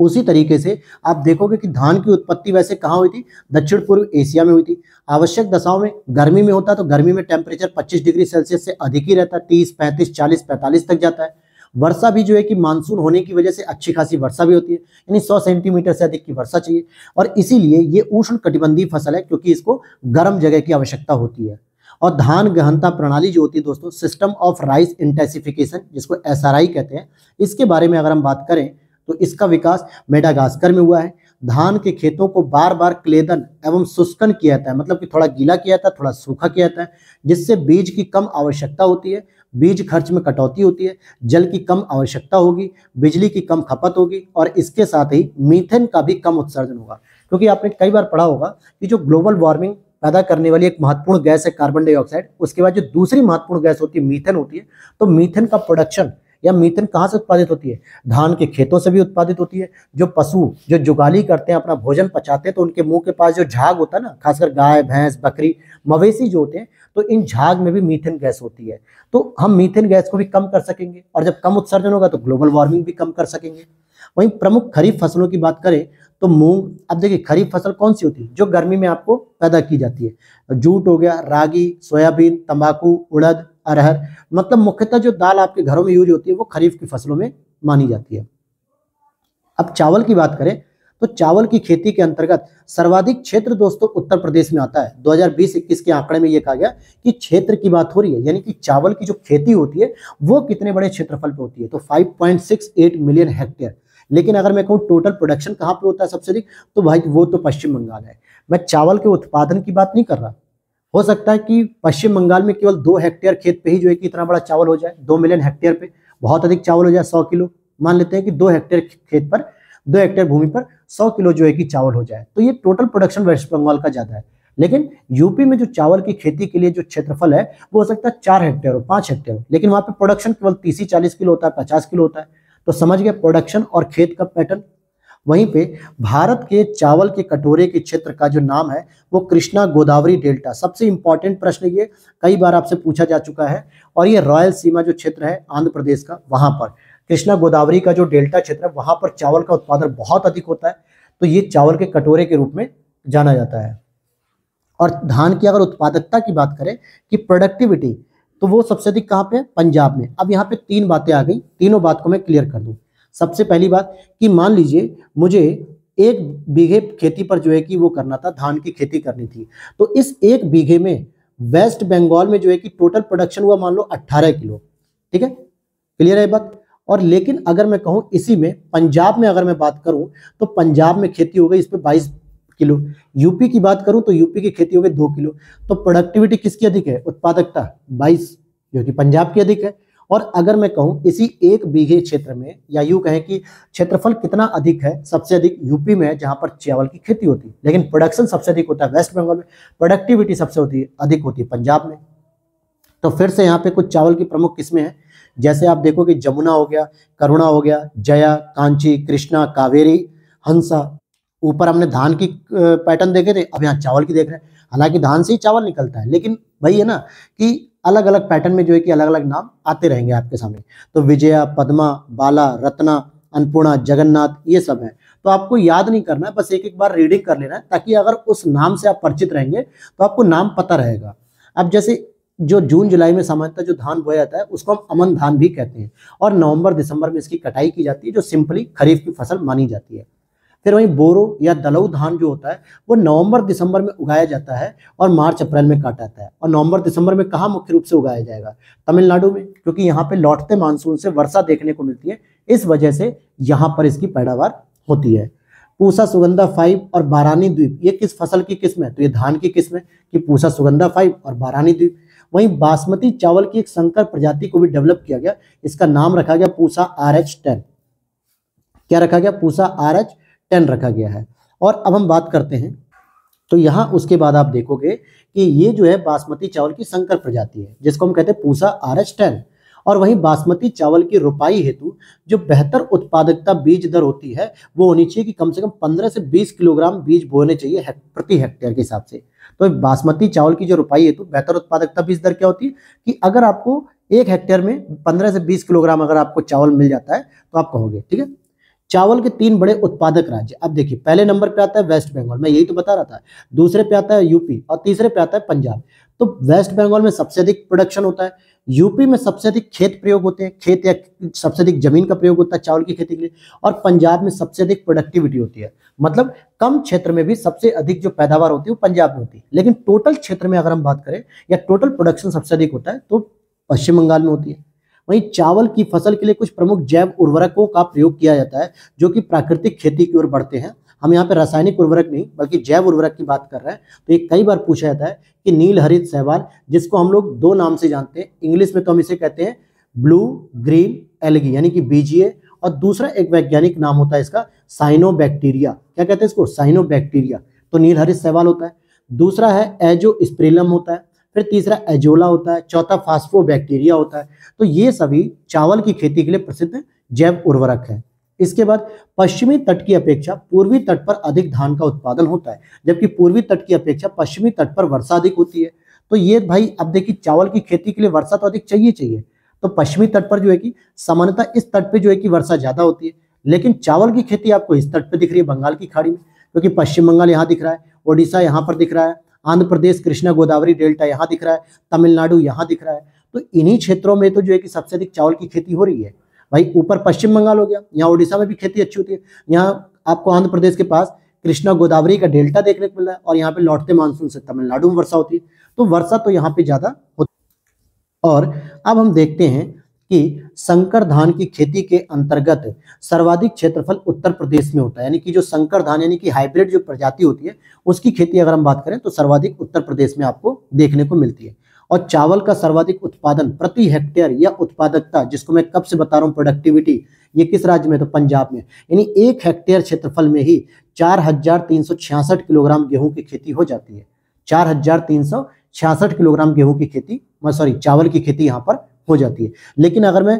उसी तरीके से आप देखोगे कि धान की उत्पत्ति वैसे कहाँ हुई थी दक्षिण पूर्व एशिया में हुई थी आवश्यक दशाओं में गर्मी में होता तो गर्मी में टेम्परेचर 25 डिग्री सेल्सियस से अधिक ही रहता है 30, 35, 40, 45 तक जाता है वर्षा भी जो है कि मानसून होने की वजह से अच्छी खासी वर्षा भी होती है यानी 100 सेंटीमीटर से अधिक की वर्षा चाहिए और इसीलिए ये उष्ण कटिबंधी फसल है क्योंकि इसको गर्म जगह की आवश्यकता होती है और धान गहनता प्रणाली जो होती है दोस्तों सिस्टम ऑफ राइस इंटेंसिफिकेशन जिसको एस कहते हैं इसके बारे में अगर हम बात करें तो इसका विकास मेडागास्कर में हुआ है धान के खेतों को बार बार क्लेदन एवं शुष्कन किया जाता है मतलब कि थोड़ा गीला किया जाता है थोड़ा सूखा किया जाता है जिससे बीज की कम आवश्यकता होती है बीज खर्च में कटौती होती है जल की कम आवश्यकता होगी बिजली की कम खपत होगी और इसके साथ ही मीथेन का भी कम उत्सर्जन होगा क्योंकि आपने कई बार पढ़ा होगा कि जो ग्लोबल वार्मिंग पैदा करने वाली एक महत्वपूर्ण गैस है कार्बन डाइऑक्साइड उसके बाद जो दूसरी महत्वपूर्ण गैस होती है मीथेन होती है तो मीथेन का प्रोडक्शन या मीथेन कहाँ से उत्पादित होती है धान के खेतों से भी उत्पादित होती है जो पशु जो जुगाली करते हैं अपना भोजन पचाते हैं तो उनके मुंह के पास जो झाग होता है ना खासकर गाय भैंस बकरी मवेशी जो होते हैं तो इन झाग में भी मीथेन गैस होती है तो हम मीथेन गैस को भी कम कर सकेंगे और जब कम उत्सर्जन होगा तो ग्लोबल वार्मिंग भी कम कर सकेंगे वहीं प्रमुख खरीफ फसलों की बात करें तो मूंग अब देखिए खरीफ फसल कौन सी होती है जो गर्मी में आपको पैदा की जाती है जूट हो गया रागी सोयाबीन तंबाकू उड़द अरहर मतलब मुख्यतः जो दाल आपके घरों में यूज होती है वो खरीफ की फसलों में मानी जाती है अब चावल की बात करें तो चावल की खेती के अंतर्गत सर्वाधिक क्षेत्र दोस्तों उत्तर प्रदेश में आता है 2020-21 के आंकड़े में यह कहा गया कि क्षेत्र की बात हो रही है यानी कि चावल की जो खेती होती है वो कितने बड़े क्षेत्रफल पे होती है तो 5.68 मिलियन हेक्टेयर लेकिन अगर मैं कहूँ टोटल प्रोडक्शन कहाँ पे होता है सबसे अधिक तो भाई वो तो पश्चिम बंगाल है मैं चावल के उत्पादन की बात नहीं कर रहा हो सकता है कि पश्चिम बंगाल में केवल दो हेक्टेयर खेत पे ही जो है कि इतना बड़ा चावल हो जाए दो मिलियन हेक्टेयर पे बहुत अधिक चावल हो जाए सौ किलो मान लेते हैं कि दो हेक्टेयर खेत पर दो हेक्टेयर भूमि पर सौ किलो जो है कि चावल हो जाए तो ये टोटल प्रोडक्शन वेस्ट बंगाल का ज़्यादा है लेकिन यूपी में जो चावल की खेती के लिए जो क्षेत्रफल है वो हो सकता है चार हेक्टेयर हो पांच हेक्टेयर हो लेकिन वहाँ पर प्रोडक्शन केवल तीस ही चालीस किलो होता है पचास किलो होता है तो समझ गए प्रोडक्शन और खेत का पैटर्न वहीं पे भारत के चावल के कटोरे के क्षेत्र का जो नाम है वो कृष्णा गोदावरी डेल्टा सबसे इंपॉर्टेंट प्रश्न ये कई बार आपसे पूछा जा चुका है और ये रॉयल सीमा जो क्षेत्र है आंध्र प्रदेश का वहां पर कृष्णा गोदावरी का जो डेल्टा क्षेत्र है वहां पर चावल का उत्पादन बहुत अधिक होता है तो ये चावल के कटोरे के रूप में जाना जाता है और धान की अगर उत्पादकता की बात करें कि प्रोडक्टिविटी तो वो सबसे अधिक कहाँ पे पंजाब में अब यहाँ पे तीन बातें आ गई तीनों बात को मैं क्लियर कर दूँ सबसे पहली बात कि मान लीजिए मुझे एक बीघे खेती पर जो है कि वो करना था धान की खेती करनी थी तो इस एक बीघे में वेस्ट बंगाल में जो है कि टोटल प्रोडक्शन हुआ मान लो 18 किलो ठीक है क्लियर है बात और लेकिन अगर मैं कहूँ इसी में पंजाब में अगर मैं बात करूँ तो पंजाब में खेती हो गई इस पर बाईस किलो यूपी की बात करूँ तो यूपी की खेती हो गई दो किलो तो प्रोडक्टिविटी किसकी अधिक है उत्पादकता बाईस जो कि पंजाब की अधिक है और अगर मैं कहूँ इसी एक बीघे क्षेत्र में या यूँ कहें कि क्षेत्रफल कितना अधिक है सबसे अधिक यूपी में है जहाँ पर चावल की खेती होती है लेकिन प्रोडक्शन सबसे अधिक होता है वेस्ट बंगाल में प्रोडक्टिविटी सबसे होती है अधिक होती है पंजाब में तो फिर से यहाँ पे कुछ चावल की प्रमुख किस्में हैं जैसे आप देखो कि जमुना हो गया करुणा हो गया जया कांची कृष्णा कावेरी हंसा ऊपर हमने धान की पैटर्न देखे थे अब यहाँ चावल की देख रहे हैं हालांकि धान से ही चावल निकलता है लेकिन भाई है ना कि अलग अलग पैटर्न में जो है कि अलग अलग नाम आते रहेंगे आपके सामने तो विजया पद्मा बाला रत्ना अन्नपूर्णा जगन्नाथ ये सब है तो आपको याद नहीं करना है बस एक एक बार रीडिंग कर लेना है ताकि अगर उस नाम से आप परिचित रहेंगे तो आपको नाम पता रहेगा अब जैसे जो जून जुलाई में सामान्यतः जो धान बोया जाता है उसको हम अमन धान भी कहते हैं और नवंबर दिसंबर में इसकी कटाई की जाती है जो सिंपली खरीफ की फसल मानी जाती है फिर वहीं बोरो या दलऊ धान जो होता है वो नवंबर दिसंबर में उगाया जाता है और मार्च अप्रैल में काटा जाता है और नवंबर दिसंबर में कहाँ मुख्य रूप से उगाया जाएगा तमिलनाडु में क्योंकि यहाँ पे लौटते मानसून से वर्षा देखने को मिलती है इस वजह से यहाँ पर इसकी पैदावार होती है पूसा सुगंधा फाइव और बारानी द्वीप ये किस फसल की किस्म है तो ये धान की किस्म है कि पूसा सुगंधा फाइव और बारानी द्वीप वहीं बासमती चावल की एक संकर प्रजाति को भी डेवलप किया गया इसका नाम रखा गया पूसा आर एच टेन क्या रखा गया पूसा आर एच टेन रखा गया है और अब हम बात करते हैं तो यहाँ उसके बाद आप देखोगे कि ये जो है बासमती चावल की संकर प्रजाति है जिसको हम कहते हैं पूसा आर एच टेन और वहीं बासमती चावल की रोपाई हेतु जो बेहतर उत्पादकता बीज दर होती है वो होनी चाहिए कि कम से कम 15 से 20 किलोग्राम बीज बोने चाहिए हेक, प्रति हेक्टेयर के हिसाब से तो बासमती चावल की जो रुपाई हेतु बेहतर उत्पादकता बीज दर क्या होती है कि अगर आपको एक हेक्टेयर में पंद्रह से बीस किलोग्राम अगर आपको चावल मिल जाता है तो आप कहोगे ठीक है चावल के तीन बड़े उत्पादक राज्य अब देखिए पहले नंबर पे आता है वेस्ट बंगाल मैं यही तो बता रहा था दूसरे पे आता है यूपी और तीसरे पे आता है पंजाब तो वेस्ट बंगाल में सबसे अधिक प्रोडक्शन होता है यूपी में सबसे अधिक खेत प्रयोग होते हैं खेत या सबसे अधिक जमीन का प्रयोग होता है चावल की खेती के लिए और पंजाब में सबसे अधिक प्रोडक्टिविटी होती है मतलब कम क्षेत्र में भी सबसे अधिक जो पैदावार होती है वो पंजाब में होती है लेकिन टोटल क्षेत्र में अगर हम बात करें या टोटल प्रोडक्शन सबसे अधिक होता है तो पश्चिम बंगाल में होती है वहीं चावल की फसल के लिए कुछ प्रमुख जैव उर्वरकों का प्रयोग किया जाता है जो कि प्राकृतिक खेती की ओर बढ़ते हैं हम यहाँ पर रासायनिक उर्वरक नहीं बल्कि जैव उर्वरक की बात कर रहे हैं तो ये कई बार पूछा जाता है कि नील हरित सहवाल जिसको हम लोग दो नाम से जानते हैं इंग्लिश में तो हम इसे कहते हैं ब्लू ग्रीन एलगी यानी कि बीजीए और दूसरा एक वैज्ञानिक नाम होता है इसका साइनोबैक्टीरिया क्या कहते हैं इसको साइनोबैक्टीरिया तो नीलहरित सहवाल होता है दूसरा है एजो स्प्रिलम होता है फिर तीसरा एजोला होता है चौथा फास्फो बैक्टीरिया होता है तो ये सभी चावल की खेती के लिए प्रसिद्ध जैव उर्वरक है इसके बाद पश्चिमी तट की अपेक्षा पूर्वी तट पर अधिक धान का उत्पादन होता है जबकि पूर्वी तट की अपेक्षा पश्चिमी तट पर वर्षा अधिक होती है तो ये भाई अब देखिए चावल की खेती के लिए वर्षा तो अधिक चाहिए चाहिए तो पश्चिमी तट पर जो है कि सामान्यतः इस तट पे जो है कि वर्षा ज्यादा होती है लेकिन चावल की खेती आपको इस तट पे दिख रही है बंगाल की खाड़ी में क्योंकि पश्चिम बंगाल यहाँ दिख रहा है ओडिशा यहाँ पर दिख रहा है आंध्र प्रदेश कृष्णा गोदावरी डेल्टा यहाँ दिख रहा है तमिलनाडु यहाँ दिख रहा है तो इन्हीं क्षेत्रों में तो जो है कि सबसे अधिक चावल की खेती हो रही है भाई ऊपर पश्चिम बंगाल हो गया यहाँ उड़ीसा में भी खेती अच्छी होती है यहाँ आपको आंध्र प्रदेश के पास कृष्णा गोदावरी का डेल्टा देखने को मिला है और यहाँ पे लौटते मानसून से तमिलनाडु में वर्षा होती है तो वर्षा तो यहाँ पे ज़्यादा होती और अब हम देखते हैं कि संकर धान की खेती के अंतर्गत सर्वाधिक क्षेत्रफल उत्तर प्रदेश में होता है यानी कि जो संकर धान यानी कि हाइब्रिड जो प्रजाति होती है उसकी खेती अगर हम बात करें तो सर्वाधिक उत्तर प्रदेश में आपको देखने को मिलती है और चावल का सर्वाधिक उत्पादन प्रति हेक्टेयर या उत्पादकता जिसको मैं कब से बता रहा हूँ प्रोडक्टिविटी ये किस राज्य में तो पंजाब में यानी एक हेक्टेयर क्षेत्रफल में ही चार हजार तीन सौ छियासठ किलोग्राम गेहूं की खेती हो जाती है चार हजार तीन सौ छियासठ किलोग्राम गेहूं की खेती सॉरी चावल की खेती यहाँ पर हो जाती है लेकिन अगर मैं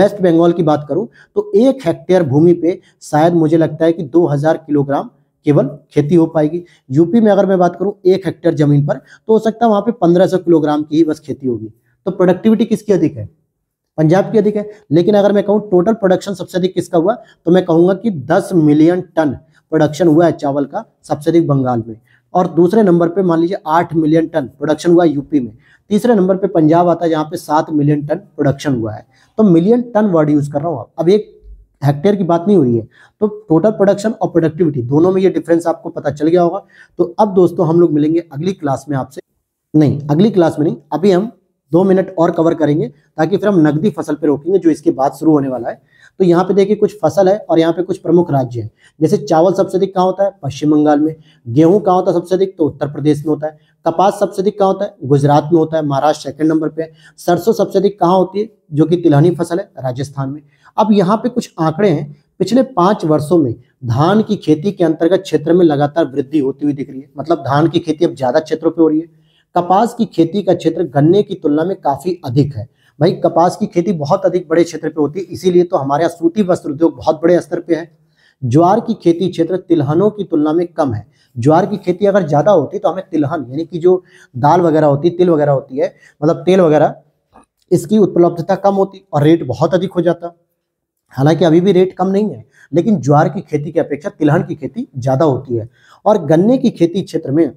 वेस्ट बंगाल की बात करूं तो एक हेक्टेयर भूमि पे शायद मुझे लगता है कि 2000 किलोग्राम केवल खेती हो पाएगी यूपी में अगर मैं बात करूं एक हेक्टेयर जमीन पर तो हो सकता है वहां पे 1500 किलोग्राम की ही बस खेती होगी तो प्रोडक्टिविटी किसकी अधिक है पंजाब की अधिक है लेकिन अगर मैं कहूँ टोटल प्रोडक्शन सबसे अधिक किसका हुआ तो मैं कहूंगा कि दस मिलियन टन प्रोडक्शन हुआ है चावल का सबसे अधिक बंगाल में और दूसरे नंबर पे मान लीजिए आठ मिलियन टन प्रोडक्शन हुआ यूपी में तीसरे नंबर पे पंजाब आता है जहाँ पे सात मिलियन टन प्रोडक्शन हुआ है तो मिलियन टन वर्ड यूज़ कर रहा हूँ अब एक हेक्टेयर की बात नहीं हो रही है तो टोटल प्रोडक्शन और प्रोडक्टिविटी दोनों में ये डिफरेंस आपको पता चल गया होगा तो अब दोस्तों हम लोग मिलेंगे अगली क्लास में आपसे नहीं अगली क्लास में नहीं अभी हम दो मिनट और कवर करेंगे ताकि फिर हम नकदी फसल पर रोकेंगे जो इसके बाद शुरू होने वाला है तो यहाँ पे देखिए कुछ फसल है और यहाँ पे कुछ प्रमुख राज्य है जैसे चावल सबसे अधिक कहाँ होता है पश्चिम बंगाल में गेहूं कहाँ होता है सबसे अधिक तो उत्तर प्रदेश में होता है कपास सबसे अधिक कहाँ होता है गुजरात में होता है महाराष्ट्र सेकंड नंबर पे सरसों सबसे अधिक कहाँ होती है जो कि तिलहनी फसल है राजस्थान में अब यहाँ पे कुछ आंकड़े हैं पिछले पांच वर्षों में धान की खेती के अंतर्गत क्षेत्र में लगातार वृद्धि होती हुई दिख रही है मतलब धान की खेती अब ज़्यादा क्षेत्रों पर हो रही है कपास की खेती का क्षेत्र गन्ने की तुलना में काफ़ी अधिक है भाई कपास की खेती बहुत अधिक बड़े क्षेत्र पे होती है इसीलिए तो हमारे यहाँ सूती वस्त्र उद्योग बहुत बड़े स्तर पे है ज्वार की खेती क्षेत्र तिलहनों की तुलना में कम है ज्वार की खेती अगर ज़्यादा होती तो हमें तिलहन यानी कि जो दाल वगैरह होती तिल वगैरह होती है मतलब तेल वगैरह इसकी उपलब्धता कम होती और रेट बहुत अधिक हो जाता हालांकि अभी भी रेट कम नहीं है लेकिन ज्वार की खेती की अपेक्षा तिलहन की खेती ज़्यादा होती है और गन्ने की खेती क्षेत्र में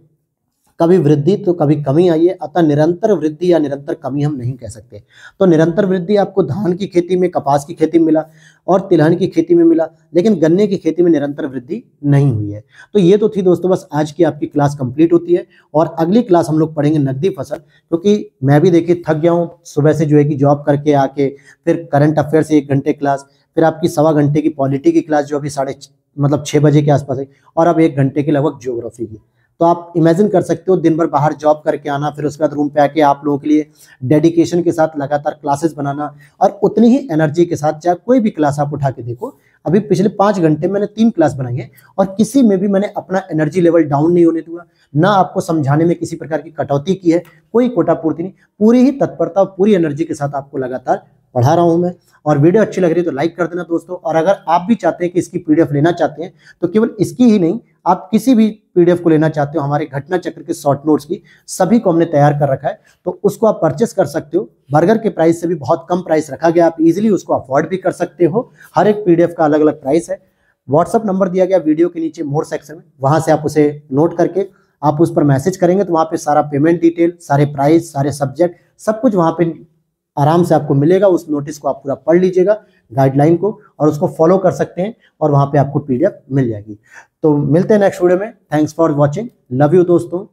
कभी वृद्धि तो कभी कमी आई है अतः निरंतर वृद्धि या निरंतर कमी हम नहीं कह सकते तो निरंतर वृद्धि आपको धान की खेती में कपास की खेती में मिला और तिलहन की खेती में मिला लेकिन गन्ने की खेती में निरंतर वृद्धि नहीं हुई है तो ये तो थी दोस्तों बस आज की आपकी क्लास कंप्लीट होती है और अगली क्लास हम लोग पढ़ेंगे नकदी फसल क्योंकि मैं भी देखिए थक गया हूँ सुबह से जो है कि जॉब करके आके फिर करंट अफेयर से एक घंटे क्लास फिर आपकी सवा घंटे की पॉलिटी की क्लास जो अभी साढ़े मतलब छः बजे के आसपास है और अब एक घंटे की लगभग ज्योग्राफी की तो आप इमेजिन कर सकते हो दिन भर बाहर जॉब करके आना फिर उसके बाद रूम पे आके आप लोगों के लिए डेडिकेशन के साथ लगातार क्लासेस बनाना और उतनी ही एनर्जी के साथ चाहे कोई भी क्लास आप उठा के देखो अभी पिछले पाँच घंटे मैंने तीन क्लास बनाई है और किसी में भी मैंने अपना एनर्जी लेवल डाउन नहीं होने दिया ना आपको समझाने में किसी प्रकार की कटौती की है कोई कोटा पूर्ति नहीं पूरी ही तत्परता और पूरी एनर्जी के साथ आपको लगातार पढ़ा रहा हूँ मैं और वीडियो अच्छी लग रही है तो लाइक कर देना दोस्तों और अगर आप भी चाहते हैं कि इसकी पीडीएफ लेना चाहते हैं तो केवल इसकी ही नहीं आप किसी भी पीडीएफ को लेना चाहते हो हमारे घटना चक्र के शॉर्ट नोट्स की सभी को हमने तैयार कर रखा है तो उसको आप परचेस कर सकते हो बर्गर के प्राइस से भी बहुत कम प्राइस रखा गया आप इजीली उसको अफोर्ड भी कर सकते हो हर एक पीडीएफ का अलग अलग प्राइस है व्हाट्सअप नंबर दिया गया वीडियो के नीचे मोर सेक्शन में वहाँ से आप उसे नोट करके आप उस पर मैसेज करेंगे तो वहाँ पे सारा पेमेंट डिटेल सारे प्राइस सारे सब्जेक्ट सब कुछ वहाँ पे आराम से आपको मिलेगा उस नोटिस को आप पूरा पढ़ लीजिएगा गाइडलाइन को और उसको फॉलो कर सकते हैं और वहाँ पे आपको पीडीएफ मिल जाएगी तो मिलते हैं नेक्स्ट वीडियो में thanks for watching love you दोस्तों